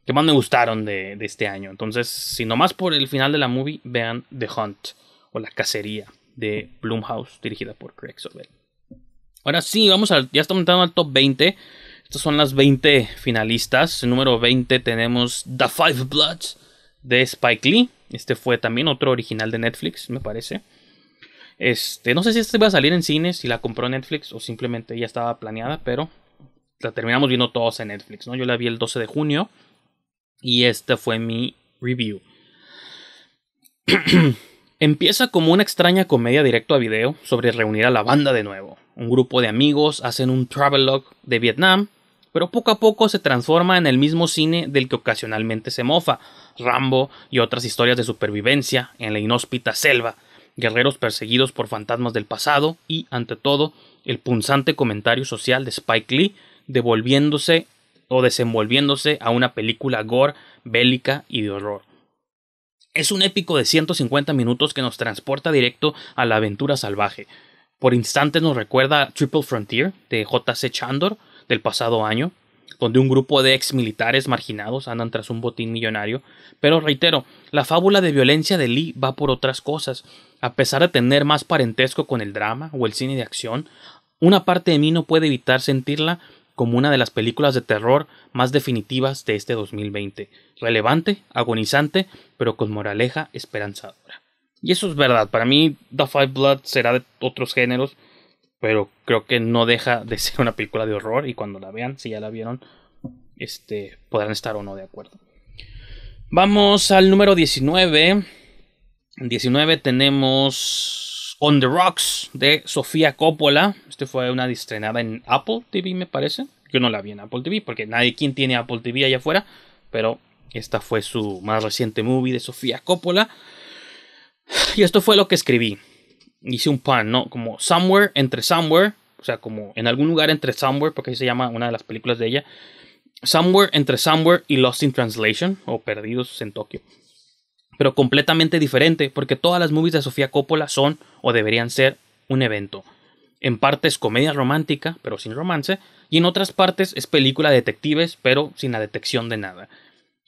que más me gustaron de, este año. Entonces, si nomás por el final de la movie, vean The Hunt o La Cacería de Blumhouse, dirigida por Craig Sobel. Ahora sí, vamos ya estamos entrando al top 20. Estas son las 20 finalistas. En número 20 tenemos The Five Bloods de Spike Lee. Este fue también otro original de Netflix, me parece. Este, no sé si este va a salir en cines, si la compró Netflix o simplemente ya estaba planeada, pero la terminamos viendo todos en Netflix, ¿no? Yo la vi el 12 de junio y este fue mi review. Empieza como una extraña comedia directo a video sobre reunir a la banda de nuevo. Un grupo de amigos hacen un travelogue de Vietnam, pero poco a poco se transforma en el mismo cine del que ocasionalmente se mofa, Rambo y otras historias de supervivencia en la inhóspita selva, guerreros perseguidos por fantasmas del pasado y, ante todo, el punzante comentario social de Spike Lee devolviéndose o desenvolviéndose a una película gore, bélica y de horror. Es un épico de 150 minutos que nos transporta directo a la aventura salvaje, por instantes nos recuerda Triple Frontier de J.C. Chandor del pasado año, donde un grupo de ex militares marginados andan tras un botín millonario. Pero reitero, la fábula de violencia de Lee va por otras cosas. A pesar de tener más parentesco con el drama o el cine de acción, una parte de mí no puede evitar sentirla como una de las películas de terror más definitivas de este 2020. Relevante, agonizante, pero con moraleja esperanzadora. Y eso es verdad. Para mí, The Five Blood será de otros géneros, pero creo que no deja de ser una película de horror. Y cuando la vean, si ya la vieron, este, podrán estar o no de acuerdo. Vamos al número 19. En 19 tenemos On the Rocks de Sofía Coppola. Este fue una estrenada en Apple TV, me parece. Yo no la vi en Apple TV porque nadie quien tiene Apple TV allá afuera, pero esta fue su más reciente movie de Sofía Coppola. Y esto fue lo que escribí. Hice un pan, ¿no? Como somewhere entre somewhere, o sea, como en algún lugar entre somewhere, porque así se llama una de las películas de ella. Somewhere entre Somewhere y Lost in Translation, o Perdidos en Tokio. Pero completamente diferente, porque todas las movies de Sofía Coppola son, o deberían ser, un evento. En partes comedia romántica, pero sin romance, y en otras partes es película de detectives, pero sin la detección de nada.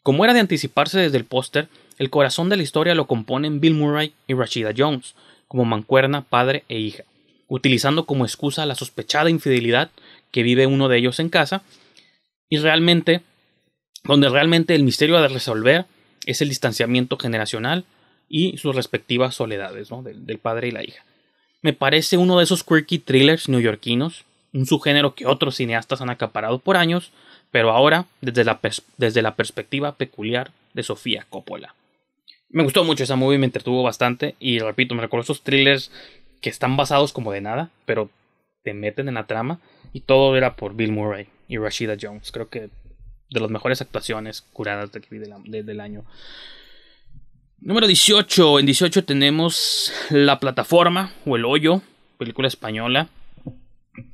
Como era de anticiparse desde el póster, el corazón de la historia lo componen Bill Murray y Rashida Jones, como mancuerna, padre e hija, utilizando como excusa la sospechada infidelidad que vive uno de ellos en casa, y realmente, donde realmente el misterio a resolver es el distanciamiento generacional y sus respectivas soledades ¿no? del, padre y la hija. Me parece uno de esos quirky thrillers neoyorquinos, un subgénero que otros cineastas han acaparado por años, pero ahora desde la, desde la perspectiva peculiar de Sofía Coppola. Me gustó mucho esa movie, me entretuvo bastante. Y repito, me recuerdo esos thrillers que están basados como de nada, pero te meten en la trama. Y todo era por Bill Murray y Rashida Jones. Creo que de las mejores actuaciones curadas del año. Número 18. En 18 tenemos La Plataforma o El Hoyo, película española.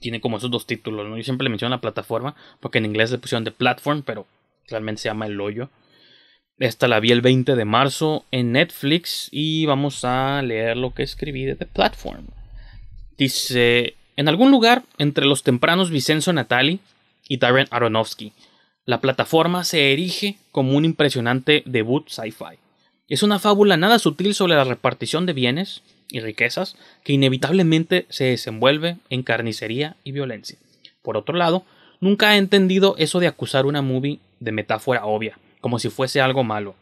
Tiene como esos dos títulos, ¿no? Yo siempre le menciono La Plataforma porque en inglés se pusieron The Platform, pero realmente se llama El Hoyo. Esta la vi el 20 de marzo en Netflix y vamos a leer lo que escribí de The Platform. Dice, en algún lugar entre los tempranos Vicenzo Natali y Darren Aronofsky, la plataforma se erige como un impresionante debut sci-fi. Es una fábula nada sutil sobre la repartición de bienes y riquezas que inevitablemente se desenvuelve en carnicería y violencia. Por otro lado, nunca he entendido eso de acusar una movie de metáfora obvia como si fuese algo malo.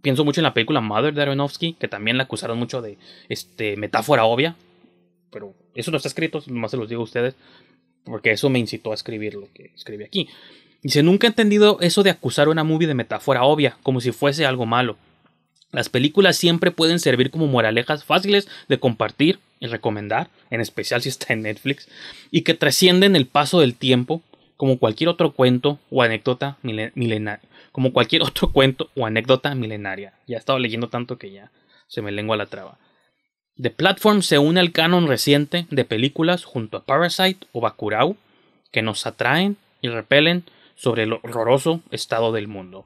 Pienso mucho en la película Mother de Aronofsky, que también la acusaron mucho de este, metáfora obvia, pero eso no está escrito, Nomás se los digo a ustedes, porque eso me incitó a escribir lo que escribí aquí. Dice, nunca he entendido eso de acusar una movie de metáfora obvia, como si fuese algo malo. Las películas siempre pueden servir como moralejas fáciles de compartir y recomendar, en especial si está en Netflix, y que trascienden el paso del tiempo como cualquier otro cuento o anécdota milenaria. Como cualquier otro cuento o anécdota milenaria. Ya he estado leyendo tanto que ya se me lengua la traba. The Platform se une al canon reciente de películas junto a Parasite o Bakurau que nos atraen y repelen sobre el horroroso estado del mundo.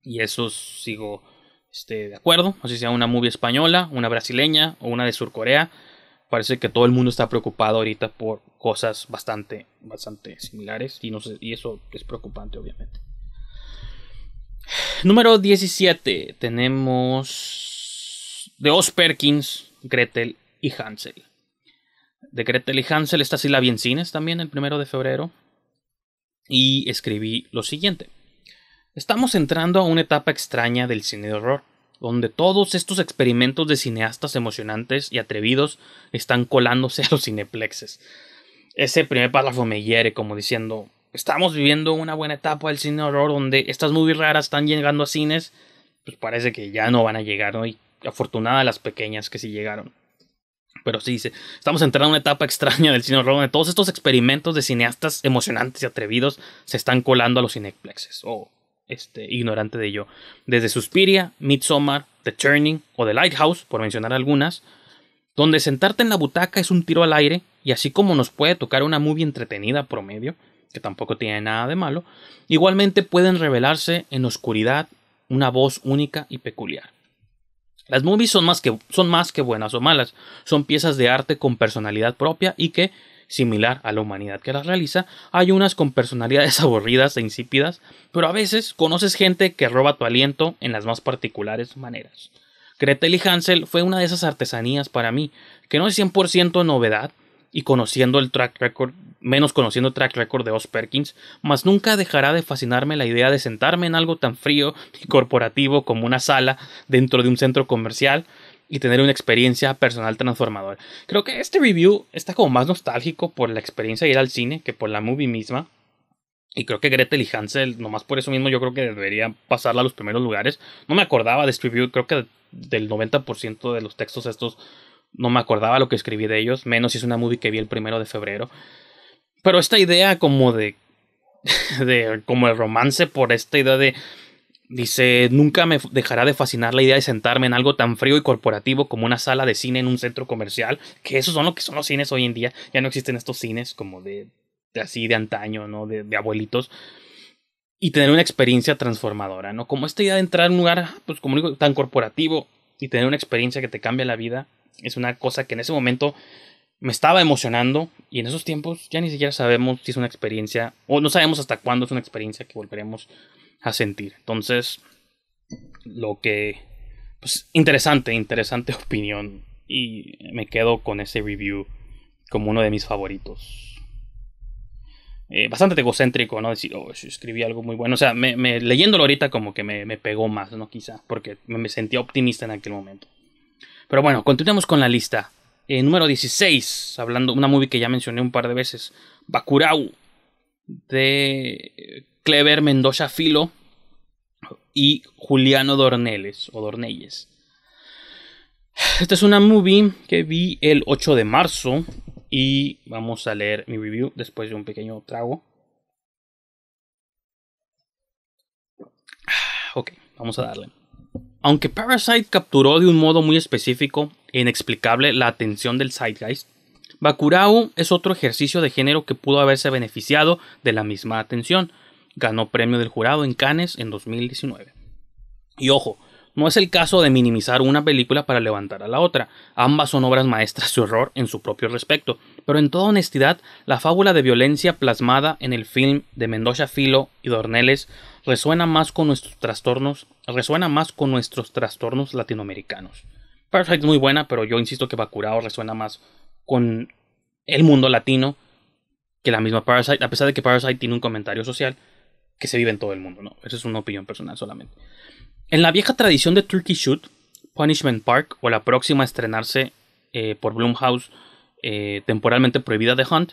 Y eso sigo este, de acuerdo, si sea una movie española, una brasileña o una de Surcorea, parece que todo el mundo está preocupado ahorita por cosas bastante, bastante similares y, no sé, y eso es preocupante obviamente. Número 17 tenemos de Os Perkins, Gretel y Hansel. De Gretel y Hansel está sí la cines también el primero de febrero y escribí lo siguiente. Estamos entrando a una etapa extraña del cine de horror donde todos estos experimentos de cineastas emocionantes y atrevidos están colándose a los cineplexes. Ese primer párrafo me hiere como diciendo, estamos viviendo una buena etapa del cine horror donde estas movies raras están llegando a cines, pues parece que ya no van a llegar, hoy, afortunada las pequeñas que sí llegaron. Pero sí, dice, estamos entrando en una etapa extraña del cine horror donde todos estos experimentos de cineastas emocionantes y atrevidos se están colando a los cineplexes. Oh, este, ignorante de ello. Desde Suspiria, Midsommar, The Turning o The Lighthouse, por mencionar algunas, donde sentarte en la butaca es un tiro al aire y así como nos puede tocar una movie entretenida promedio, que tampoco tiene nada de malo, igualmente pueden revelarse en oscuridad una voz única y peculiar. Las movies son más, que, son más que buenas o malas, son piezas de arte con personalidad propia y que similar a la humanidad que las realiza, hay unas con personalidades aburridas e insípidas, pero a veces conoces gente que roba tu aliento en las más particulares maneras. Gretel y Hansel fue una de esas artesanías para mí, que no es 100% novedad, y conociendo el track record, menos conociendo el track record de Os Perkins, mas nunca dejará de fascinarme la idea de sentarme en algo tan frío y corporativo como una sala dentro de un centro comercial y tener una experiencia personal transformadora. Creo que este review está como más nostálgico por la experiencia de ir al cine que por la movie misma. Y creo que Gretel y Hansel, nomás por eso mismo, yo creo que debería pasarla a los primeros lugares. No me acordaba de este review, creo que del 90% de los textos estos no me acordaba lo que escribí de ellos, menos si es una movie que vi el primero de febrero. Pero esta idea como de, de como el romance por esta idea de Dice, nunca me dejará de fascinar la idea de sentarme en algo tan frío y corporativo como una sala de cine en un centro comercial, que esos son lo que son los cines hoy en día, ya no existen estos cines como de, así de antaño, ¿no? De, abuelitos. Y tener una experiencia transformadora, ¿no? Como esta idea de entrar a un lugar, pues como tan corporativo y tener una experiencia que te cambia la vida, es una cosa que en ese momento me estaba emocionando y en esos tiempos ya ni siquiera sabemos si es una experiencia o no sabemos hasta cuándo es una experiencia que volveremos a sentir. Entonces, lo que... Pues interesante, interesante opinión. Y me quedo con ese review como uno de mis favoritos. Eh, bastante egocéntrico, ¿no? Decir, oh, escribí algo muy bueno. O sea, leyéndolo ahorita como que me, pegó más, ¿no? Quizá, porque me sentía optimista en aquel momento. Pero bueno, continuemos con la lista. Eh, número 16, hablando una movie que ya mencioné un par de veces, Bakurau, de Clever Mendoza Filo y Juliano Dornelles o Dornelles. Esta es una movie que vi el 8 de marzo y vamos a leer mi review después de un pequeño trago. Ah, ok, vamos a darle. Aunque Parasite capturó de un modo muy específico e inexplicable la atención del Zeitgeist, Bakurao es otro ejercicio de género que pudo haberse beneficiado de la misma atención ganó premio del jurado en Cannes en 2019. Y ojo, no es el caso de minimizar una película para levantar a la otra, ambas son obras maestras de horror en su propio respecto, pero en toda honestidad, la fábula de violencia plasmada en el film de Mendoza Filo y Dorneles resuena más con nuestros trastornos, resuena más con nuestros trastornos latinoamericanos. Parasite es muy buena, pero yo insisto que Bacurao resuena más con el mundo latino que la misma Parasite, a pesar de que Parasite tiene un comentario social, que se vive en todo el mundo, ¿no? Esa es una opinión personal solamente. En la vieja tradición de Turkey Shoot, Punishment Park, o la próxima a estrenarse eh, por Blumhouse, eh, temporalmente prohibida de Hunt,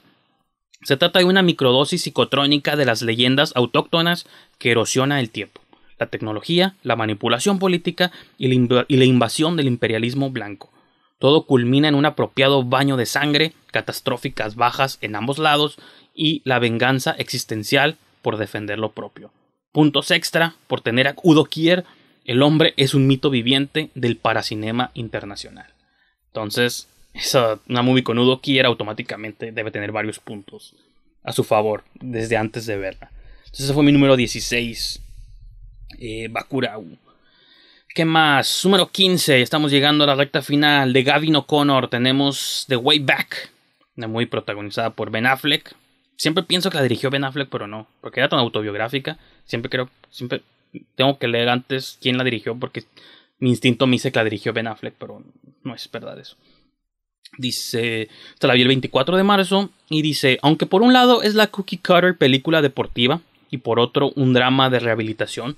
se trata de una microdosis psicotrónica de las leyendas autóctonas que erosiona el tiempo, la tecnología, la manipulación política y la invasión del imperialismo blanco. Todo culmina en un apropiado baño de sangre, catastróficas bajas en ambos lados y la venganza existencial por defender lo propio. Puntos extra por tener a Udo Kier, el hombre es un mito viviente del paracinema internacional. Entonces, esa, una movie con Udo Kier automáticamente debe tener varios puntos a su favor desde antes de verla. Entonces, ese fue mi número 16, eh, Bakurau. ¿Qué más? Número 15, estamos llegando a la recta final de Gavin O'Connor. Tenemos The Way Back, muy protagonizada por Ben Affleck, siempre pienso que la dirigió Ben Affleck, pero no, porque era tan autobiográfica. Siempre creo, siempre tengo que leer antes quién la dirigió, porque mi instinto me dice que la dirigió Ben Affleck, pero no es verdad eso. Dice, se la vi el 24 de marzo y dice, aunque por un lado es la cookie cutter película deportiva y por otro un drama de rehabilitación,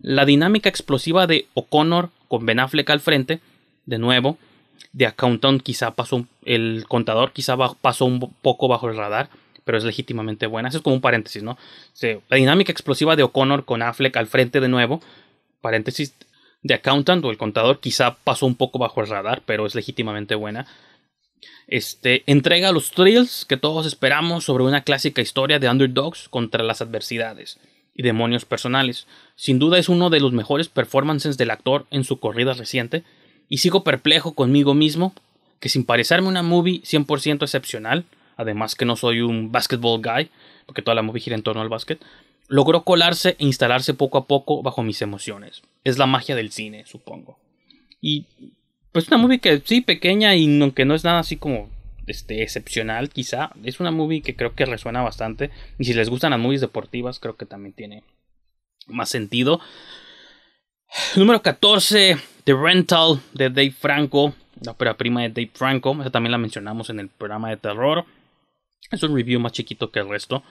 la dinámica explosiva de O'Connor con Ben Affleck al frente, de nuevo, de Accountant quizá pasó, el contador quizá pasó un poco bajo el radar, pero es legítimamente buena. Eso es como un paréntesis, ¿no? La dinámica explosiva de O'Connor con Affleck al frente de nuevo, paréntesis, de Accountant o el contador quizá pasó un poco bajo el radar, pero es legítimamente buena. Este, entrega los thrills que todos esperamos sobre una clásica historia de underdogs contra las adversidades y demonios personales. Sin duda es uno de los mejores performances del actor en su corrida reciente, y sigo perplejo conmigo mismo que sin parecerme una movie 100% excepcional, además que no soy un basketball guy, porque toda la movie gira en torno al básquet, logró colarse e instalarse poco a poco bajo mis emociones. Es la magia del cine, supongo. Y pues una movie que sí, pequeña y aunque no es nada así como este, excepcional quizá, es una movie que creo que resuena bastante. Y si les gustan las movies deportivas, creo que también tiene más sentido. Número 14, The Rental de Dave Franco, la ópera prima de Dave Franco, esa también la mencionamos en el programa de terror. Es un review más chiquito que el resto.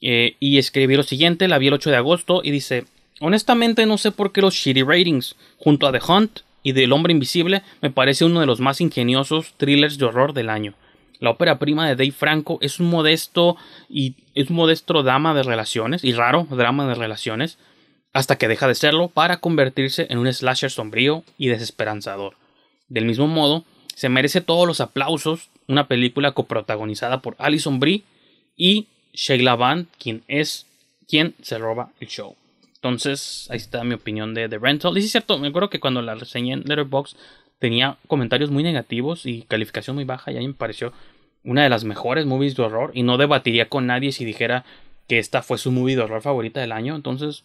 Eh, y escribí lo siguiente, la vi el 8 de agosto y dice, honestamente no sé por qué los shitty ratings, junto a The Hunt y del Hombre Invisible, me parece uno de los más ingeniosos thrillers de horror del año. La ópera prima de Dave Franco es un modesto y es un modesto drama de relaciones, y raro drama de relaciones, hasta que deja de serlo para convertirse en un slasher sombrío y desesperanzador. Del mismo modo, se merece todos los aplausos, una película coprotagonizada por Alison Brie y Sheila Van, quien es quien se roba el show. Entonces, ahí está mi opinión de The Rental. Y sí es cierto, me acuerdo que cuando la reseñé en Letterboxd tenía comentarios muy negativos y calificación muy baja y a mí me pareció una de las mejores movies de horror y no debatiría con nadie si dijera que esta fue su movie de horror favorita del año. Entonces,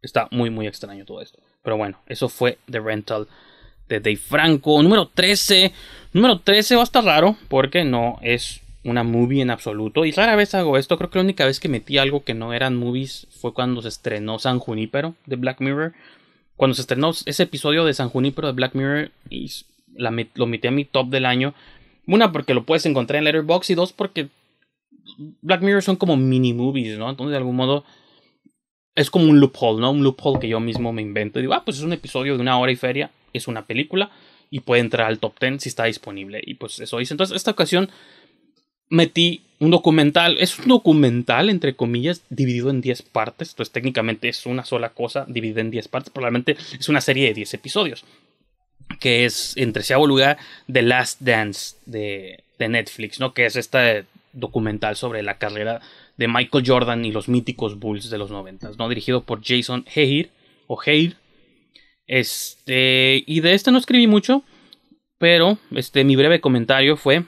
está muy, muy extraño todo esto. Pero bueno, eso fue The Rental de Dave Franco. Número 13. Número 13 va a estar raro porque no es una movie en absoluto. Y rara vez hago esto. Creo que la única vez que metí algo que no eran movies fue cuando se estrenó San Junípero de Black Mirror. Cuando se estrenó ese episodio de San Junípero de Black Mirror y lo metí a mi top del año. Una, porque lo puedes encontrar en Letterboxd. Y dos, porque Black Mirror son como mini movies, ¿no? Entonces, de algún modo, es como un loophole, ¿no? Un loophole que yo mismo me invento. Y digo, ah, pues es un episodio de una hora y feria es una película y puede entrar al top 10 si está disponible. Y pues eso hice. Entonces, esta ocasión metí un documental. Es un documental, entre comillas, dividido en 10 partes. Entonces, técnicamente es una sola cosa dividida en 10 partes. Probablemente es una serie de 10 episodios. Que es, si hago lugar, The Last Dance de, de Netflix, ¿no? Que es este documental sobre la carrera de Michael Jordan y los míticos Bulls de los 90, ¿no? Dirigido por Jason Heir, o Heir, este, y de este no escribí mucho, pero este, mi breve comentario fue,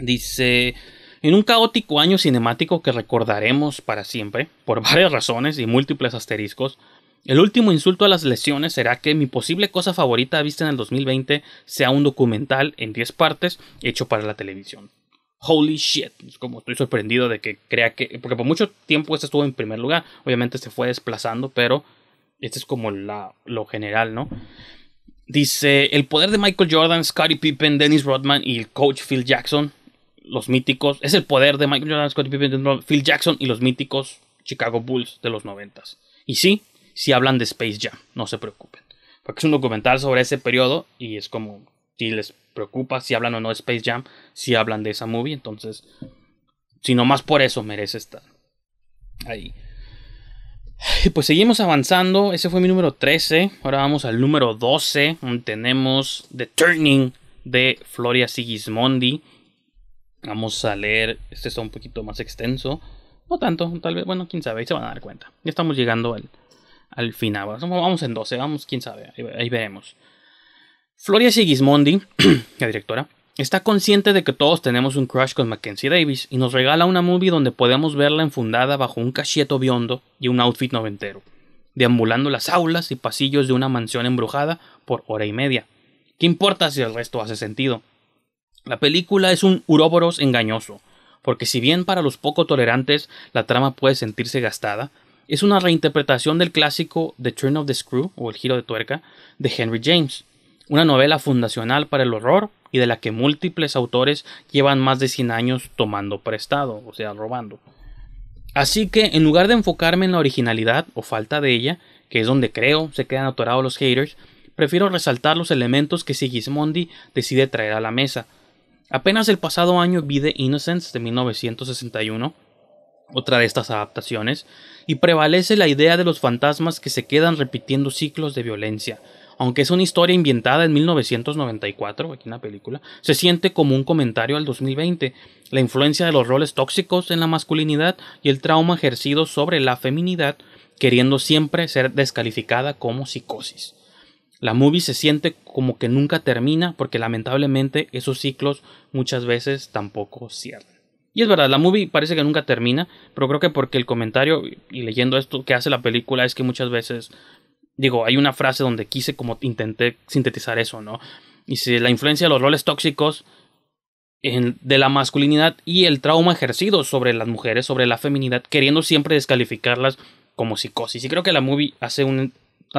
dice, en un caótico año cinemático que recordaremos para siempre, por varias razones y múltiples asteriscos, el último insulto a las lesiones será que mi posible cosa favorita vista en el 2020 sea un documental en 10 partes hecho para la televisión. Holy shit, es como estoy sorprendido de que crea que, porque por mucho tiempo este estuvo en primer lugar, obviamente se fue desplazando, pero este es como la, lo general, ¿no? Dice, el poder de Michael Jordan, Scottie Pippen, Dennis Rodman y el coach Phil Jackson, los míticos, es el poder de Michael Jordan, Scottie Pippen, Dennis Rodman, Phil Jackson y los míticos Chicago Bulls de los noventas. Y sí, si hablan de Space Jam, no se preocupen. Porque es un documental sobre ese periodo y es como, si les preocupa si hablan o no de Space Jam, si hablan de esa movie, entonces, si no más por eso merece estar ahí. Pues seguimos avanzando. Ese fue mi número 13. Ahora vamos al número 12. tenemos The Turning de Floria Sigismondi. Vamos a leer. Este está un poquito más extenso. No tanto, tal vez. Bueno, quién sabe. Ahí se van a dar cuenta. Ya estamos llegando al, al final. Vamos en 12. Vamos, quién sabe. ahí veremos. Floria Sigismondi, la directora, Está consciente de que todos tenemos un crush con Mackenzie Davis y nos regala una movie donde podemos verla enfundada bajo un cacheto biondo y un outfit noventero, deambulando las aulas y pasillos de una mansión embrujada por hora y media. ¿Qué importa si el resto hace sentido? La película es un uroboros engañoso, porque si bien para los poco tolerantes la trama puede sentirse gastada, es una reinterpretación del clásico The Turn of the Screw o El Giro de Tuerca de Henry James, una novela fundacional para el horror de la que múltiples autores llevan más de 100 años tomando prestado, o sea, robando. Así que en lugar de enfocarme en la originalidad o falta de ella, que es donde creo se quedan atorados los haters, prefiero resaltar los elementos que Sigismondi decide traer a la mesa. Apenas el pasado año vi The Innocence de 1961, otra de estas adaptaciones, y prevalece la idea de los fantasmas que se quedan repitiendo ciclos de violencia, aunque es una historia inventada en 1994, aquí en la película, se siente como un comentario al 2020, la influencia de los roles tóxicos en la masculinidad y el trauma ejercido sobre la feminidad, queriendo siempre ser descalificada como psicosis. La movie se siente como que nunca termina porque lamentablemente esos ciclos muchas veces tampoco cierran. Y es verdad, la movie parece que nunca termina, pero creo que porque el comentario y leyendo esto que hace la película es que muchas veces digo, hay una frase donde quise como intenté sintetizar eso, ¿no? Dice, la influencia de los roles tóxicos de la masculinidad y el trauma ejercido sobre las mujeres, sobre la feminidad, queriendo siempre descalificarlas como psicosis. Y creo que la movie hace una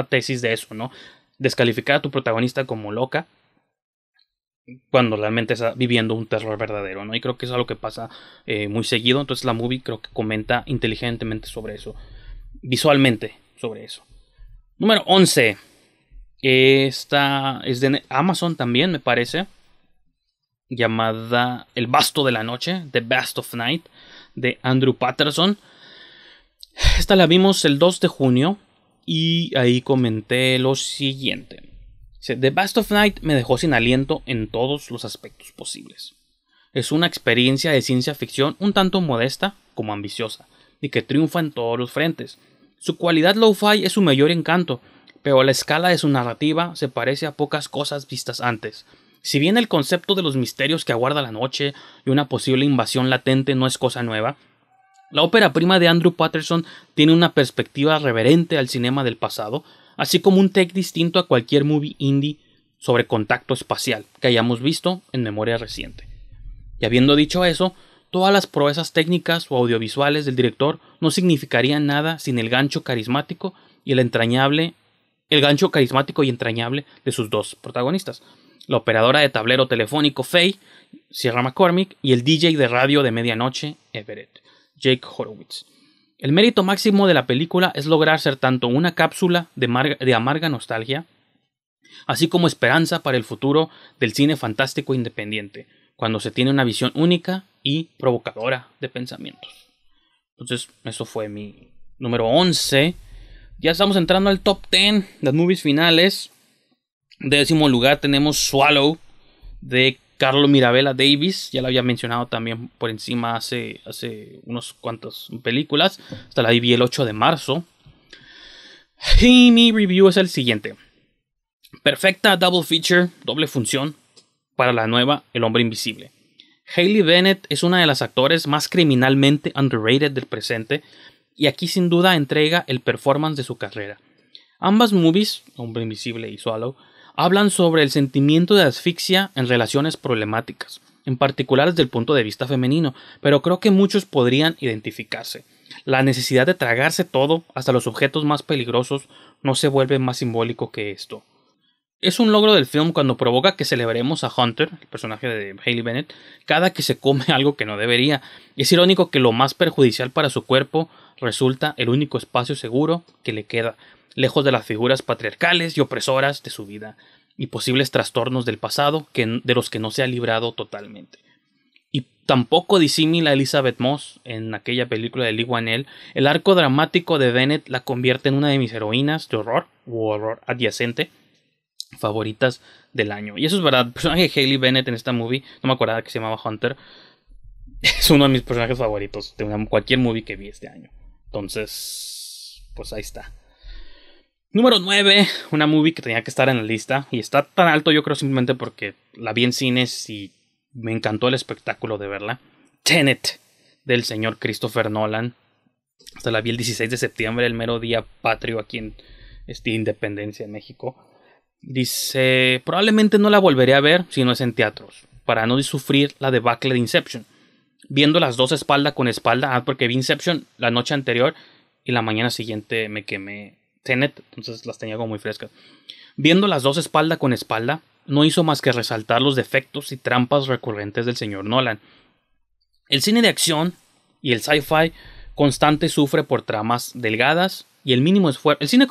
tesis de eso, ¿no? Descalificar a tu protagonista como loca cuando realmente está viviendo un terror verdadero, ¿no? Y creo que es algo que pasa eh, muy seguido. Entonces la movie creo que comenta inteligentemente sobre eso, visualmente sobre eso. Número 11. Esta es de Amazon también, me parece. Llamada El Basto de la Noche, The Bast of Night, de Andrew Patterson. Esta la vimos el 2 de junio y ahí comenté lo siguiente. The Bast of Night me dejó sin aliento en todos los aspectos posibles. Es una experiencia de ciencia ficción un tanto modesta como ambiciosa, y que triunfa en todos los frentes, su cualidad lo-fi es su mayor encanto, pero la escala de su narrativa se parece a pocas cosas vistas antes. Si bien el concepto de los misterios que aguarda la noche y una posible invasión latente no es cosa nueva, la ópera prima de Andrew Patterson tiene una perspectiva reverente al cinema del pasado, así como un take distinto a cualquier movie indie sobre contacto espacial que hayamos visto en memoria reciente. Y habiendo dicho eso, Todas las proezas técnicas o audiovisuales del director no significarían nada sin el gancho carismático y el entrañable, el gancho carismático y entrañable de sus dos protagonistas, la operadora de tablero telefónico Faye, Sierra McCormick, y el DJ de radio de medianoche, Everett, Jake Horowitz. El mérito máximo de la película es lograr ser tanto una cápsula de, de amarga nostalgia, así como esperanza para el futuro del cine fantástico independiente, cuando se tiene una visión única y provocadora de pensamientos. Entonces, eso fue mi número 11. Ya estamos entrando al top 10 las movies finales. Décimo lugar tenemos Swallow de Carlo Mirabella Davis. Ya lo había mencionado también por encima hace, hace unos cuantos películas. Hasta la vi el 8 de marzo. Y mi review es el siguiente. Perfecta double feature, doble función para la nueva El Hombre Invisible. Hayley Bennett es una de las actores más criminalmente underrated del presente y aquí sin duda entrega el performance de su carrera. Ambas movies, Hombre Invisible y Swallow, hablan sobre el sentimiento de asfixia en relaciones problemáticas, en particular desde el punto de vista femenino, pero creo que muchos podrían identificarse. La necesidad de tragarse todo, hasta los objetos más peligrosos, no se vuelve más simbólico que esto. Es un logro del film cuando provoca que celebremos a Hunter, el personaje de Haley Bennett, cada que se come algo que no debería. Es irónico que lo más perjudicial para su cuerpo resulta el único espacio seguro que le queda, lejos de las figuras patriarcales y opresoras de su vida y posibles trastornos del pasado que, de los que no se ha librado totalmente. Y tampoco disimila Elizabeth Moss en aquella película de Lee Wanell, el arco dramático de Bennett la convierte en una de mis heroínas de horror u horror adyacente favoritas del año. Y eso es verdad. El personaje de Haley Bennett en esta movie, no me acordaba que se llamaba Hunter, es uno de mis personajes favoritos de cualquier movie que vi este año. Entonces, pues ahí está. Número 9, una movie que tenía que estar en la lista y está tan alto yo creo simplemente porque la vi en cines y me encantó el espectáculo de verla. Tenet del señor Christopher Nolan. Hasta la vi el 16 de septiembre, el mero día patrio aquí en este, Independencia, en México. Dice, probablemente no la volveré a ver si no es en teatros, para no sufrir la debacle de Inception. Viendo las dos espalda con espalda, ah, porque vi Inception la noche anterior y la mañana siguiente me quemé Tenet, entonces las tenía como muy frescas. Viendo las dos espalda con espalda, no hizo más que resaltar los defectos y trampas recurrentes del señor Nolan. El cine de acción y el sci-fi constante sufre por tramas delgadas, y el mínimo esfuerzo. El cine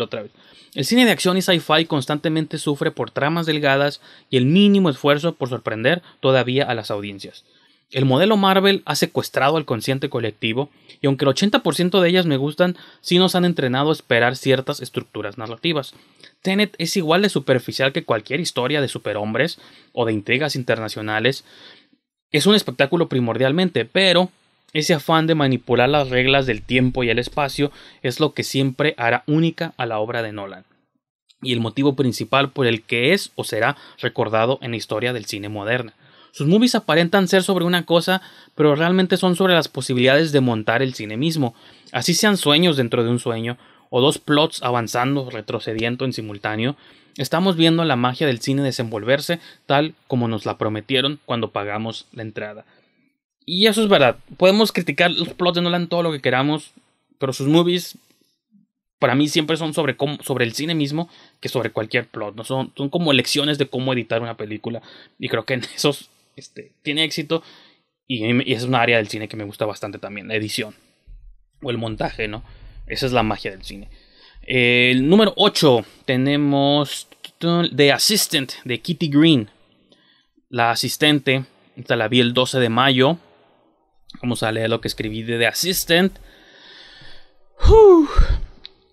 otra vez. El cine de acción y sci-fi constantemente sufre por tramas delgadas y el mínimo esfuerzo por sorprender todavía a las audiencias. El modelo Marvel ha secuestrado al consciente colectivo y aunque el 80% de ellas me gustan, sí nos han entrenado a esperar ciertas estructuras narrativas. Tenet es igual de superficial que cualquier historia de superhombres o de intrigas internacionales. Es un espectáculo primordialmente, pero ese afán de manipular las reglas del tiempo y el espacio es lo que siempre hará única a la obra de Nolan, y el motivo principal por el que es o será recordado en la historia del cine moderna. Sus movies aparentan ser sobre una cosa, pero realmente son sobre las posibilidades de montar el cine mismo, así sean sueños dentro de un sueño, o dos plots avanzando, retrocediendo en simultáneo, estamos viendo la magia del cine desenvolverse tal como nos la prometieron cuando pagamos la entrada. Y eso es verdad. Podemos criticar los plots de Nolan todo lo que queramos, pero sus movies para mí siempre son sobre, sobre el cine mismo que sobre cualquier plot. ¿no? Son, son como lecciones de cómo editar una película. Y creo que en esos este, tiene éxito. Y, es un área del cine que me gusta bastante también, la edición. O el montaje, ¿no? Esa es la magia del cine. Eh, el número 8 tenemos The Assistant de Kitty Green. La asistente, la vi el 12 de mayo a leer lo que escribí de The Assistant.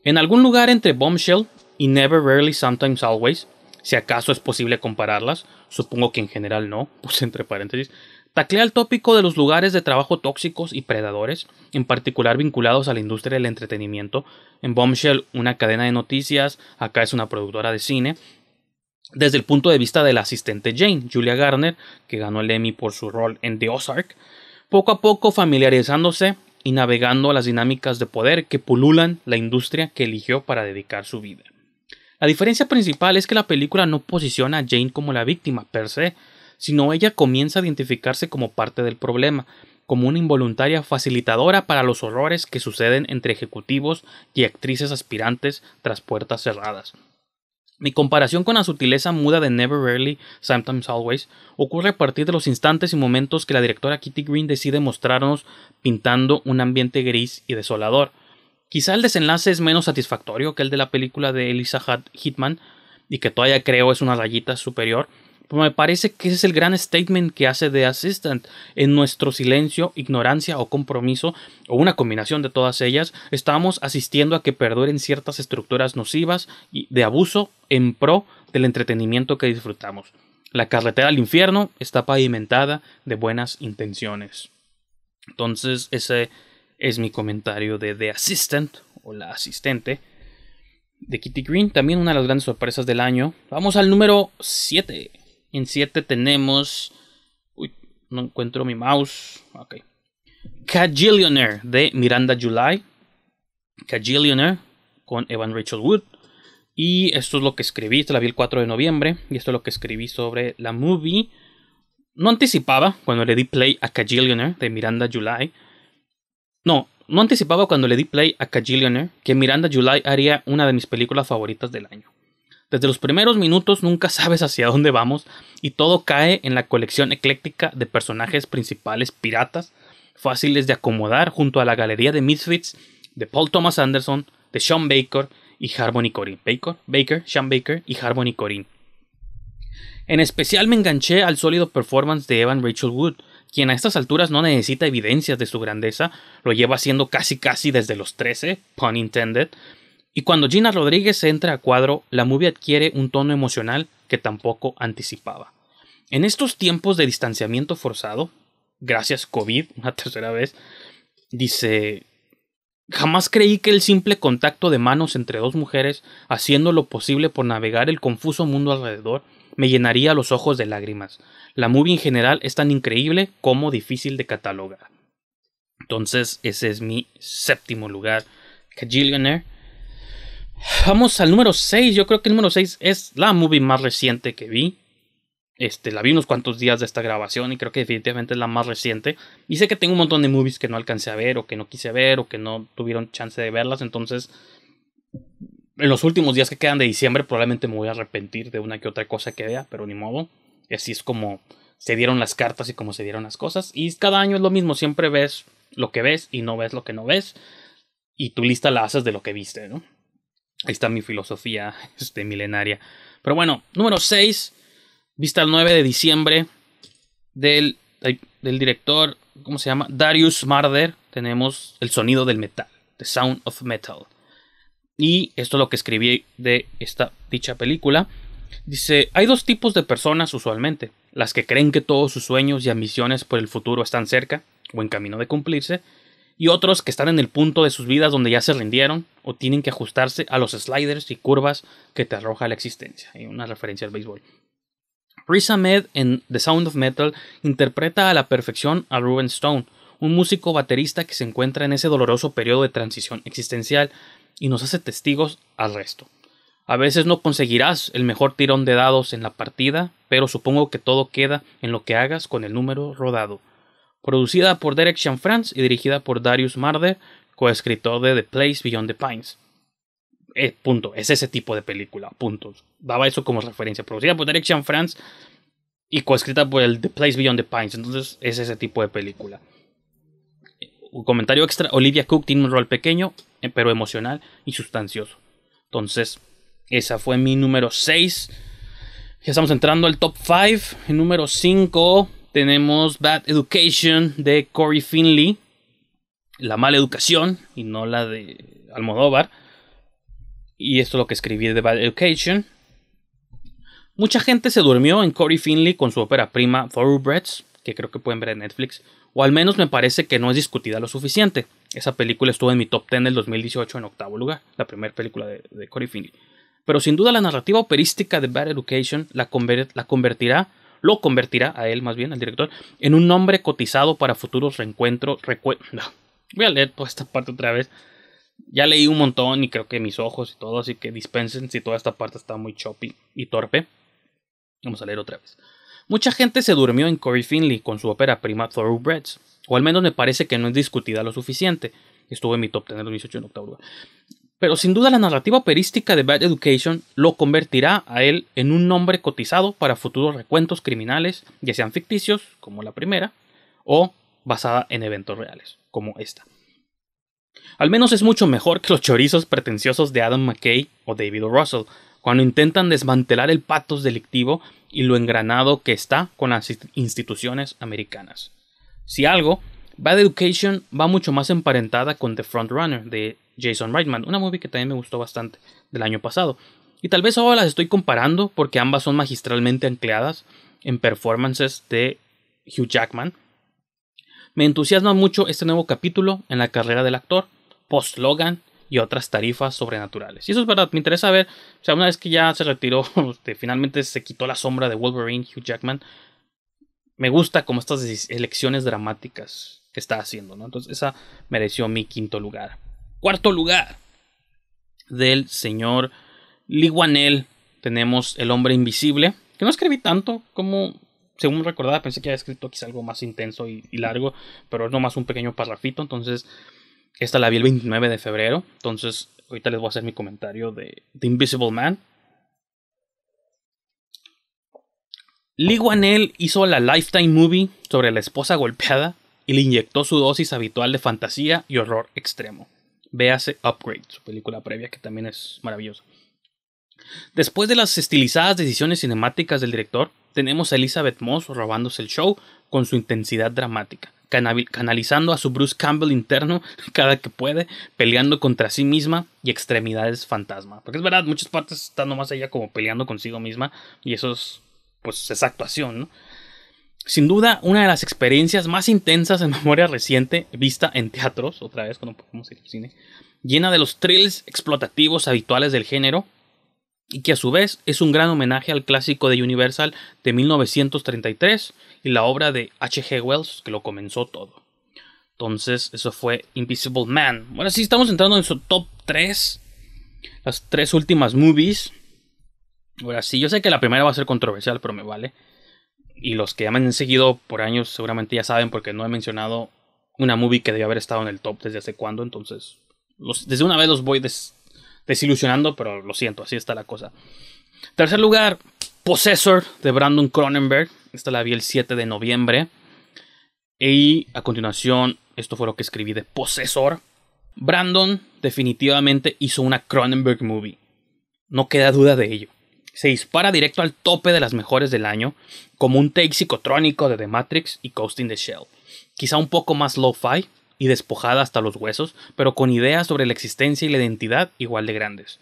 En algún lugar entre Bombshell y Never Rarely Sometimes Always, si acaso es posible compararlas, supongo que en general no, pues entre paréntesis, taclea el tópico de los lugares de trabajo tóxicos y predadores, en particular vinculados a la industria del entretenimiento. En Bombshell, una cadena de noticias, acá es una productora de cine, desde el punto de vista de la asistente Jane, Julia Garner, que ganó el Emmy por su rol en The Ozark, poco a poco familiarizándose y navegando las dinámicas de poder que pululan la industria que eligió para dedicar su vida. La diferencia principal es que la película no posiciona a Jane como la víctima per se, sino ella comienza a identificarse como parte del problema, como una involuntaria facilitadora para los horrores que suceden entre ejecutivos y actrices aspirantes tras puertas cerradas, mi comparación con la sutileza muda de Never Rarely, Sometimes Always ocurre a partir de los instantes y momentos que la directora Kitty Green decide mostrarnos pintando un ambiente gris y desolador. Quizá el desenlace es menos satisfactorio que el de la película de Elisa Hitman, y que todavía creo es una rayita superior, pues me parece que ese es el gran statement que hace The Assistant. En nuestro silencio, ignorancia o compromiso, o una combinación de todas ellas, estamos asistiendo a que perduren ciertas estructuras nocivas y de abuso en pro del entretenimiento que disfrutamos. La carretera al infierno está pavimentada de buenas intenciones. Entonces, ese es mi comentario de The Assistant, o la asistente, de Kitty Green. También una de las grandes sorpresas del año. Vamos al número 7. En 7 tenemos. Uy, no encuentro mi mouse. Ok. Cajillionaire de Miranda July. Cajillionaire. con Evan Rachel Wood. Y esto es lo que escribí, esta la vi el 4 de noviembre. Y esto es lo que escribí sobre la movie. No anticipaba cuando le di play a Cajillionaire de Miranda July. No, no anticipaba cuando le di play a Cajillionaire que Miranda July haría una de mis películas favoritas del año. Desde los primeros minutos nunca sabes hacia dónde vamos y todo cae en la colección ecléctica de personajes principales piratas, fáciles de acomodar junto a la galería de Misfits de Paul Thomas Anderson, de Sean Baker y Harmony Corinne. Baker, Baker, Sean Baker y Harmony Corinne. En especial me enganché al sólido performance de Evan Rachel Wood, quien a estas alturas no necesita evidencias de su grandeza, lo lleva haciendo casi casi desde los 13, pun intended, y cuando Gina Rodríguez entra a cuadro, la movie adquiere un tono emocional que tampoco anticipaba. En estos tiempos de distanciamiento forzado, gracias COVID, una tercera vez, dice, jamás creí que el simple contacto de manos entre dos mujeres, haciendo lo posible por navegar el confuso mundo alrededor, me llenaría los ojos de lágrimas. La movie en general es tan increíble como difícil de catalogar. Entonces, ese es mi séptimo lugar. Kajillionaire. Vamos al número 6. Yo creo que el número 6 es la movie más reciente que vi. Este, la vi unos cuantos días de esta grabación y creo que definitivamente es la más reciente. Y sé que tengo un montón de movies que no alcancé a ver o que no quise ver o que no tuvieron chance de verlas. Entonces, en los últimos días que quedan de diciembre probablemente me voy a arrepentir de una que otra cosa que vea, pero ni modo. Así es como se dieron las cartas y como se dieron las cosas. Y cada año es lo mismo, siempre ves lo que ves y no ves lo que no ves. Y tu lista la haces de lo que viste, ¿no? Ahí está mi filosofía este, milenaria. Pero bueno, número 6, vista el 9 de diciembre del, del director, ¿cómo se llama? Darius Marder. Tenemos El sonido del metal, The Sound of Metal. Y esto es lo que escribí de esta dicha película. Dice, hay dos tipos de personas usualmente, las que creen que todos sus sueños y ambiciones por el futuro están cerca o en camino de cumplirse, y otros que están en el punto de sus vidas donde ya se rindieron o tienen que ajustarse a los sliders y curvas que te arroja la existencia. Hay una referencia al béisbol. Riz Ahmed en The Sound of Metal interpreta a la perfección a Ruben Stone, un músico baterista que se encuentra en ese doloroso periodo de transición existencial y nos hace testigos al resto. A veces no conseguirás el mejor tirón de dados en la partida, pero supongo que todo queda en lo que hagas con el número rodado producida por Derek Chanfrance y dirigida por Darius Marder, coescritor de The Place Beyond the Pines. Eh, punto. Es ese tipo de película. Punto. Daba eso como referencia. Producida por Derek Chanfrance y coescrita por The Place Beyond the Pines. Entonces es ese tipo de película. Un comentario extra. Olivia Cook tiene un rol pequeño, eh, pero emocional y sustancioso. Entonces, esa fue mi número 6. Ya estamos entrando al top 5. número 5 tenemos Bad Education de Corey Finley. La mala educación y no la de Almodóvar. Y esto es lo que escribí de Bad Education. Mucha gente se durmió en Corey Finley con su ópera prima Thoroughbreds, que creo que pueden ver en Netflix, o al menos me parece que no es discutida lo suficiente. Esa película estuvo en mi top 10 del 2018 en octavo lugar, la primera película de, Cory Corey Finley. Pero sin duda la narrativa operística de Bad Education la convertirá lo convertirá a él, más bien, al director, en un nombre cotizado para futuros reencuentros. Voy a leer toda esta parte otra vez. Ya leí un montón y creo que mis ojos y todo, así que dispensen si toda esta parte está muy choppy y torpe. Vamos a leer otra vez. Mucha gente se durmió en Corey Finley con su ópera prima Thoroughbreds, o al menos me parece que no es discutida lo suficiente. Estuve en mi top tener 18 en octubre pero sin duda la narrativa perística de Bad Education lo convertirá a él en un nombre cotizado para futuros recuentos criminales, ya sean ficticios, como la primera, o basada en eventos reales, como esta. Al menos es mucho mejor que los chorizos pretenciosos de Adam McKay o David Russell, cuando intentan desmantelar el patos delictivo y lo engranado que está con las instituciones americanas. Si algo, Bad Education va mucho más emparentada con The Front Runner de Jason Reitman, una movie que también me gustó bastante del año pasado. Y tal vez ahora las estoy comparando porque ambas son magistralmente ancladas en performances de Hugh Jackman. Me entusiasma mucho este nuevo capítulo en la carrera del actor, post-Logan y otras tarifas sobrenaturales. Y eso es verdad, me interesa ver, o sea, una vez que ya se retiró, este, finalmente se quitó la sombra de Wolverine, Hugh Jackman, me gusta como estas elecciones dramáticas que está haciendo, Entonces esa mereció mi quinto lugar cuarto lugar del señor Liguanel tenemos El Hombre Invisible, que no escribí tanto como, según recordaba, pensé que había escrito quizá algo más intenso y, largo, pero es nomás un pequeño parrafito, entonces esta la vi el 29 de febrero, entonces ahorita les voy a hacer mi comentario de The Invisible Man. Lee Wanell hizo la Lifetime Movie sobre la esposa golpeada y le inyectó su dosis habitual de fantasía y horror extremo. Véase Upgrade, su película previa, que también es maravillosa. Después de las estilizadas decisiones cinemáticas del director, tenemos a Elizabeth Moss robándose el show con su intensidad dramática, canalizando a su Bruce Campbell interno cada que puede, peleando contra sí misma y extremidades fantasma. Porque es verdad, muchas partes están nomás ella como peleando consigo misma y eso es pues esa actuación, ¿no? Sin duda, una de las experiencias más intensas en memoria reciente, vista en teatros, otra vez cuando podemos ir al cine, llena de los thrills explotativos habituales del género, y que a su vez es un gran homenaje al clásico de Universal de 1933 y la obra de H.G. Wells que lo comenzó todo. Entonces, eso fue Invisible Man. Bueno, sí, estamos entrando en su top 3, las tres últimas movies. Ahora sí, yo sé que la primera va a ser controversial, pero me vale y los que me han seguido por años seguramente ya saben porque no he mencionado una movie que debió haber estado en el top desde hace cuándo, entonces desde una vez los voy desilusionando, pero lo siento, así está la cosa. Tercer lugar, Possessor de Brandon Cronenberg, esta la vi el 7 de noviembre. Y a continuación, esto fue lo que escribí de Possessor. Brandon definitivamente hizo una Cronenberg movie. No queda duda de ello se dispara directo al tope de las mejores del año, como un take psicotrónico de The Matrix y Coasting the Shell. Quizá un poco más lo-fi y despojada hasta los huesos, pero con ideas sobre la existencia y la identidad igual de grandes.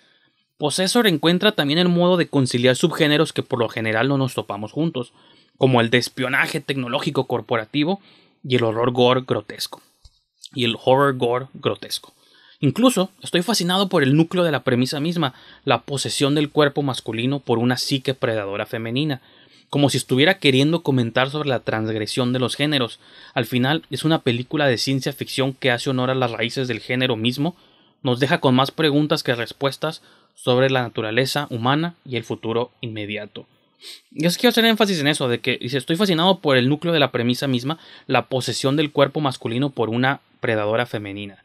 Possessor encuentra también el modo de conciliar subgéneros que por lo general no nos topamos juntos, como el de espionaje tecnológico corporativo y el horror gore grotesco. Y el horror gore grotesco. Incluso estoy fascinado por el núcleo de la premisa misma, la posesión del cuerpo masculino por una psique predadora femenina, como si estuviera queriendo comentar sobre la transgresión de los géneros. Al final es una película de ciencia ficción que hace honor a las raíces del género mismo, nos deja con más preguntas que respuestas sobre la naturaleza humana y el futuro inmediato. Yo quiero hacer énfasis en eso, de que dice, estoy fascinado por el núcleo de la premisa misma, la posesión del cuerpo masculino por una predadora femenina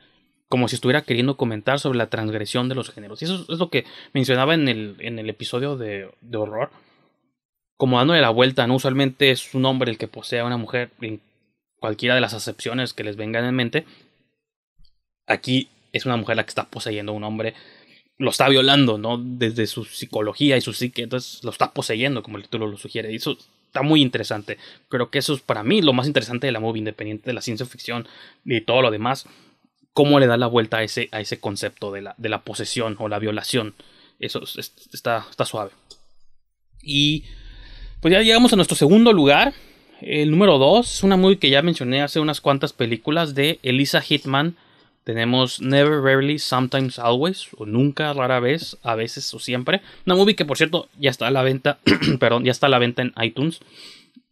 como si estuviera queriendo comentar sobre la transgresión de los géneros. Y eso es lo que mencionaba en el, en el episodio de, horror. Como dándole la vuelta, ¿no? Usualmente es un hombre el que posee a una mujer en cualquiera de las acepciones que les vengan en mente. Aquí es una mujer la que está poseyendo a un hombre. Lo está violando, ¿no? Desde su psicología y su psique. Entonces lo está poseyendo, como el título lo sugiere. Y eso está muy interesante. Creo que eso es para mí lo más interesante de la movie, independiente de la ciencia ficción y todo lo demás cómo le da la vuelta a ese, a ese concepto de la, posesión o la violación. Eso está, está suave. Y pues ya llegamos a nuestro segundo lugar. El número 2 es una movie que ya mencioné hace unas cuantas películas de Elisa Hitman. Tenemos Never, Rarely, Sometimes, Always, o Nunca, Rara vez, a veces o siempre. Una movie que, por cierto, ya está a la venta, perdón, ya está a la venta en iTunes.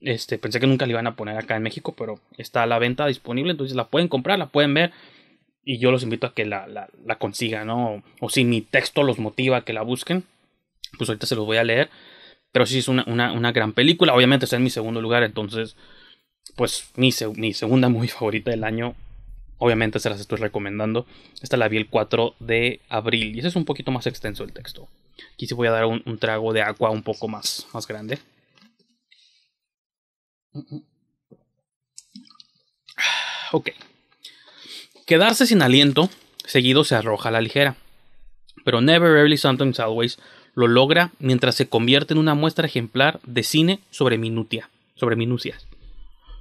Este, pensé que nunca la iban a poner acá en México, pero está a la venta disponible, entonces la pueden comprar, la pueden ver y yo los invito a que la, consigan, ¿no? O, si mi texto los motiva a que la busquen, pues ahorita se los voy a leer. Pero sí es una, una, gran película. Obviamente está en mi segundo lugar, entonces, pues mi, mi segunda muy favorita del año. Obviamente se las estoy recomendando. Esta la vi el 4 de abril. Y ese es un poquito más extenso el texto. Aquí sí voy a dar un, un trago de agua un poco más, más grande. Ok. Quedarse sin aliento, seguido se arroja a la ligera. Pero Never Early Sometimes Always lo logra mientras se convierte en una muestra ejemplar de cine sobre minutia, sobre minucias.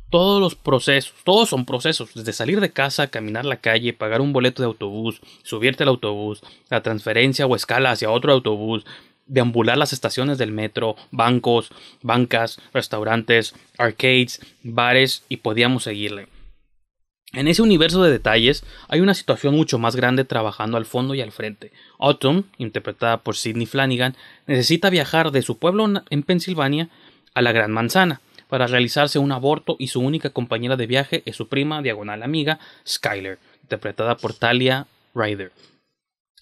Todos los procesos, todos son procesos, desde salir de casa, caminar la calle, pagar un boleto de autobús, subirte al autobús, la transferencia o escala hacia otro autobús, deambular las estaciones del metro, bancos, bancas, restaurantes, arcades, bares y podíamos seguirle. En ese universo de detalles hay una situación mucho más grande trabajando al fondo y al frente. Autumn, interpretada por Sidney Flanagan, necesita viajar de su pueblo en Pensilvania a la Gran Manzana para realizarse un aborto y su única compañera de viaje es su prima diagonal amiga, Skyler, interpretada por Talia Ryder.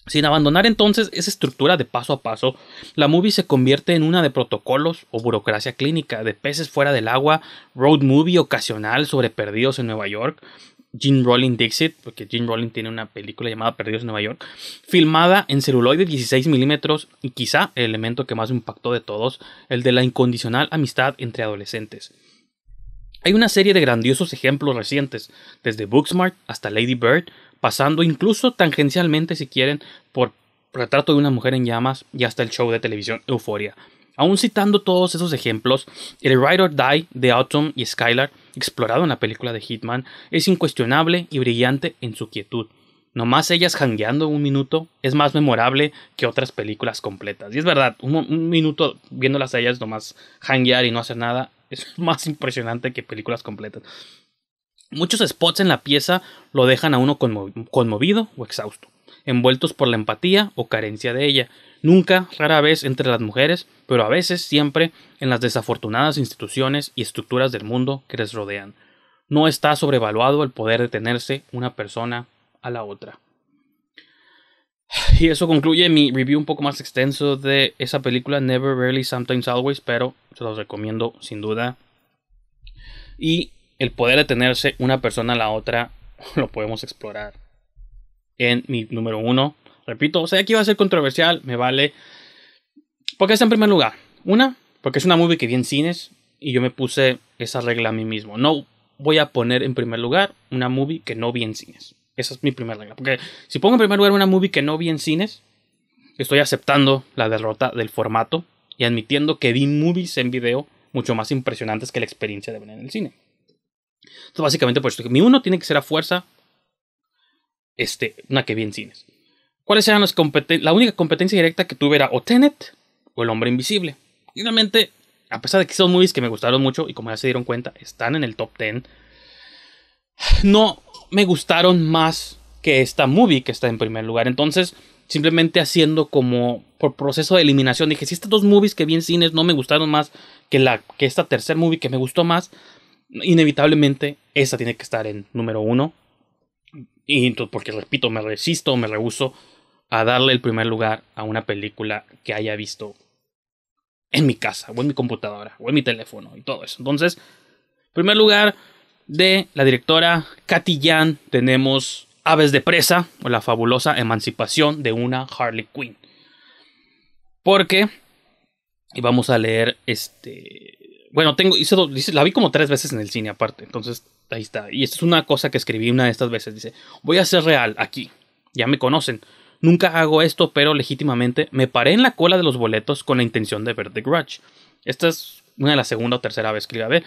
Sin abandonar entonces esa estructura de paso a paso, la movie se convierte en una de protocolos o burocracia clínica, de peces fuera del agua, road movie ocasional sobre perdidos en Nueva York, Gene Rowling Dixit, porque Gene Rowling tiene una película llamada Perdidos en Nueva York, filmada en celuloide 16 milímetros y quizá el elemento que más impactó de todos, el de la incondicional amistad entre adolescentes. Hay una serie de grandiosos ejemplos recientes, desde Booksmart hasta Lady Bird, pasando incluso tangencialmente, si quieren, por Retrato de una mujer en llamas y hasta el show de televisión Euforia. Aún citando todos esos ejemplos, el Ride or Die de Autumn y Skylar, explorado en la película de Hitman, es incuestionable y brillante en su quietud. No más ellas jangueando un minuto es más memorable que otras películas completas. Y es verdad, un, minuto viéndolas ellas nomás janguear y no hacer nada es más impresionante que películas completas. Muchos spots en la pieza lo dejan a uno conmovido o exhausto envueltos por la empatía o carencia de ella, nunca, rara vez entre las mujeres, pero a veces siempre en las desafortunadas instituciones y estructuras del mundo que les rodean. No está sobrevaluado el poder de tenerse una persona a la otra. Y eso concluye mi review un poco más extenso de esa película Never, Really, Sometimes, Always, pero se los recomiendo sin duda. Y el poder de tenerse una persona a la otra lo podemos explorar en mi número uno. Repito, o sea, aquí va a ser controversial, me vale. Porque es en primer lugar. Una, porque es una movie que vi en cines y yo me puse esa regla a mí mismo. No voy a poner en primer lugar una movie que no vi en cines. Esa es mi primera regla. Porque si pongo en primer lugar una movie que no vi en cines, estoy aceptando la derrota del formato y admitiendo que vi movies en video mucho más impresionantes que la experiencia de ver en el cine. Entonces, básicamente, por esto, mi uno tiene que ser a fuerza este, una que vi en cines. ¿Cuáles eran las competencias? La única competencia directa que tuve era o Tenet o El Hombre Invisible. Finalmente, a pesar de que son movies que me gustaron mucho y como ya se dieron cuenta, están en el top 10, no me gustaron más que esta movie que está en primer lugar. Entonces, simplemente haciendo como por proceso de eliminación, dije, si estas dos movies que vi en cines no me gustaron más que, la, que esta tercer movie que me gustó más, inevitablemente esta tiene que estar en número uno y porque repito, me resisto, me rehuso a darle el primer lugar a una película que haya visto en mi casa, o en mi computadora, o en mi teléfono, y todo eso. Entonces, primer lugar de la directora Katy Jan. tenemos Aves de Presa, o la fabulosa emancipación de una Harley Quinn. Porque, y vamos a leer este. Bueno, tengo, hice, la vi como tres veces en el cine aparte, entonces ahí está. Y esta es una cosa que escribí una de estas veces. Dice, voy a ser real aquí. Ya me conocen. Nunca hago esto, pero legítimamente me paré en la cola de los boletos con la intención de ver The Grudge. Esta es una de la segunda o tercera vez que la ve.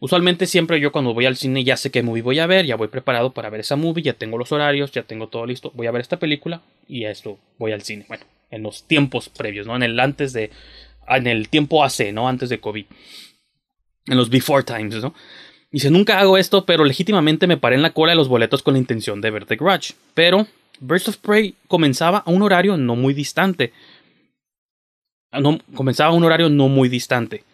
Usualmente siempre yo cuando voy al cine ya sé qué movie voy a ver, ya voy preparado para ver esa movie, ya tengo los horarios, ya tengo todo listo. Voy a ver esta película y a esto voy al cine. Bueno, en los tiempos previos, ¿no? En el antes de... En el tiempo hace, ¿no? Antes de COVID. En los before times, ¿no? Dice, nunca hago esto, pero legítimamente me paré en la cola de los boletos con la intención de ver The Grudge. Pero Birds of Prey comenzaba a un horario no muy distante. Ah, no, comenzaba a un horario no muy distante.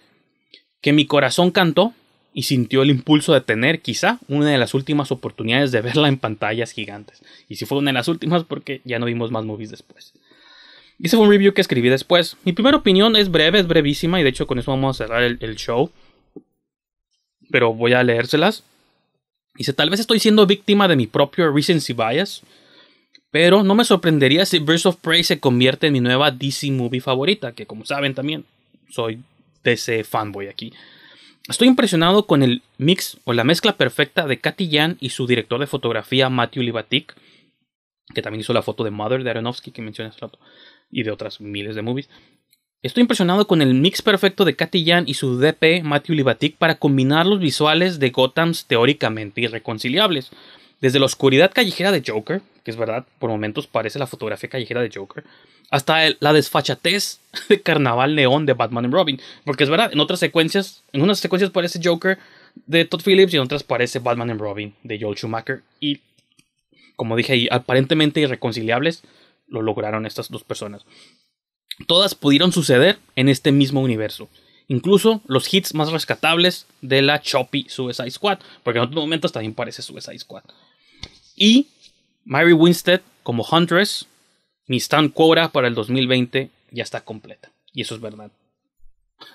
Que mi corazón cantó y sintió el impulso de tener quizá una de las últimas oportunidades de verla en pantallas gigantes. Y si fue una de las últimas porque ya no vimos más movies después. hice fue un review que escribí después. Mi primera opinión es breve, es brevísima y de hecho con eso vamos a cerrar el show pero voy a leérselas. Dice, tal vez estoy siendo víctima de mi propio recency bias, pero no me sorprendería si Birds of Prey se convierte en mi nueva DC movie favorita, que como saben también soy DC fanboy aquí. Estoy impresionado con el mix o la mezcla perfecta de Katy Jan y su director de fotografía Matthew Libatic, que también hizo la foto de Mother de Aronofsky que mencioné hace rato, y de otras miles de movies. Estoy impresionado con el mix perfecto de Katy Jan y su DP Matthew Libatic para combinar los visuales de Gothams teóricamente irreconciliables. Desde la oscuridad callejera de Joker, que es verdad, por momentos parece la fotografía callejera de Joker, hasta la desfachatez de Carnaval Neón de Batman y Robin. Porque es verdad, en otras secuencias, en unas secuencias parece Joker de Todd Phillips y en otras parece Batman y Robin de Joel Schumacher. Y como dije ahí, aparentemente irreconciliables, lo lograron estas dos personas. Todas pudieron suceder en este mismo universo. Incluso los hits más rescatables de la Choppy Suicide Squad. Porque en otros momentos también parece Suicide Squad. Y Mary Winstead como Huntress. Mi stand quota para el 2020 ya está completa. Y eso es verdad.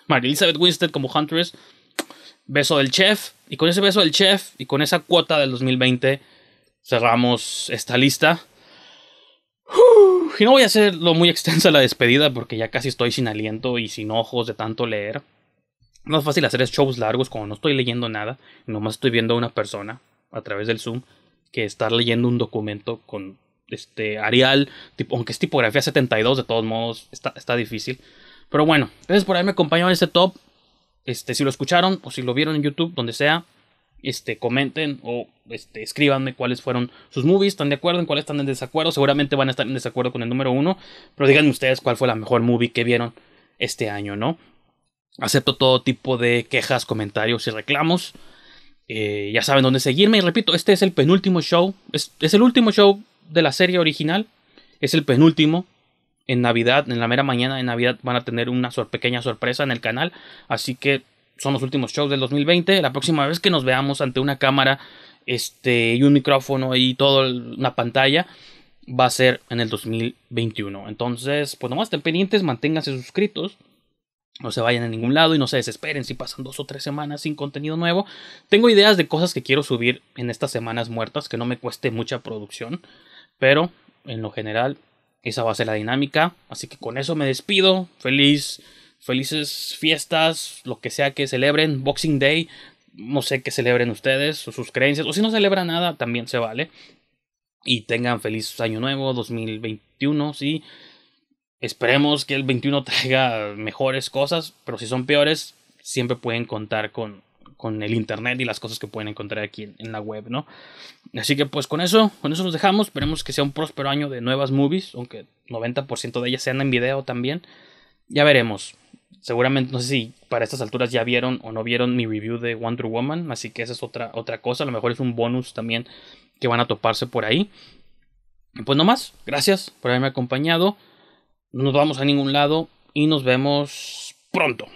Mary Elizabeth Winstead como Huntress. Beso del chef. Y con ese beso del chef y con esa cuota del 2020 cerramos esta lista no voy a hacerlo muy extensa la despedida porque ya casi estoy sin aliento y sin ojos de tanto leer. No es fácil hacer shows largos cuando no estoy leyendo nada, nomás estoy viendo a una persona a través del Zoom que estar leyendo un documento con este Arial, tipo, aunque es tipografía 72, de todos modos está, difícil. Pero bueno, entonces por ahí me acompañó en este top. Este, si lo escucharon o si lo vieron en YouTube, donde sea, este, comenten o este, escríbanme cuáles fueron sus movies, están de acuerdo, en cuáles están en desacuerdo, seguramente van a estar en desacuerdo con el número uno, pero díganme ustedes cuál fue la mejor movie que vieron este año, ¿no? Acepto todo tipo de quejas, comentarios y reclamos. Eh, ya saben dónde seguirme. Y repito, este es el penúltimo show. Es, el último show de la serie original. Es el penúltimo. En Navidad, en la mera mañana de Navidad, van a tener una pequeña sorpresa en el canal. Así que son los últimos shows del 2020. La próxima vez que nos veamos ante una cámara este, y un micrófono y toda una pantalla va a ser en el 2021. Entonces, pues nomás estén pendientes, manténganse suscritos. No se vayan a ningún lado y no se desesperen si pasan dos o tres semanas sin contenido nuevo. Tengo ideas de cosas que quiero subir en estas semanas muertas que no me cueste mucha producción. Pero en lo general, esa va a ser la dinámica. Así que con eso me despido. Feliz felices fiestas, lo que sea que celebren, Boxing Day, no sé qué celebren ustedes o sus creencias, o si no celebran nada, también se vale. Y tengan feliz año nuevo 2021, sí. Esperemos que el 21 traiga mejores cosas, pero si son peores, siempre pueden contar con, con el internet y las cosas que pueden encontrar aquí en, en, la web, ¿no? Así que pues con eso, con eso nos dejamos. Esperemos que sea un próspero año de nuevas movies, aunque 90% de ellas sean en video también. Ya veremos seguramente no sé si para estas alturas ya vieron o no vieron mi review de Wonder Woman, así que esa es otra, otra cosa, a lo mejor es un bonus también que van a toparse por ahí. pues pues nomás, gracias por haberme acompañado, no nos vamos a ningún lado y nos vemos pronto.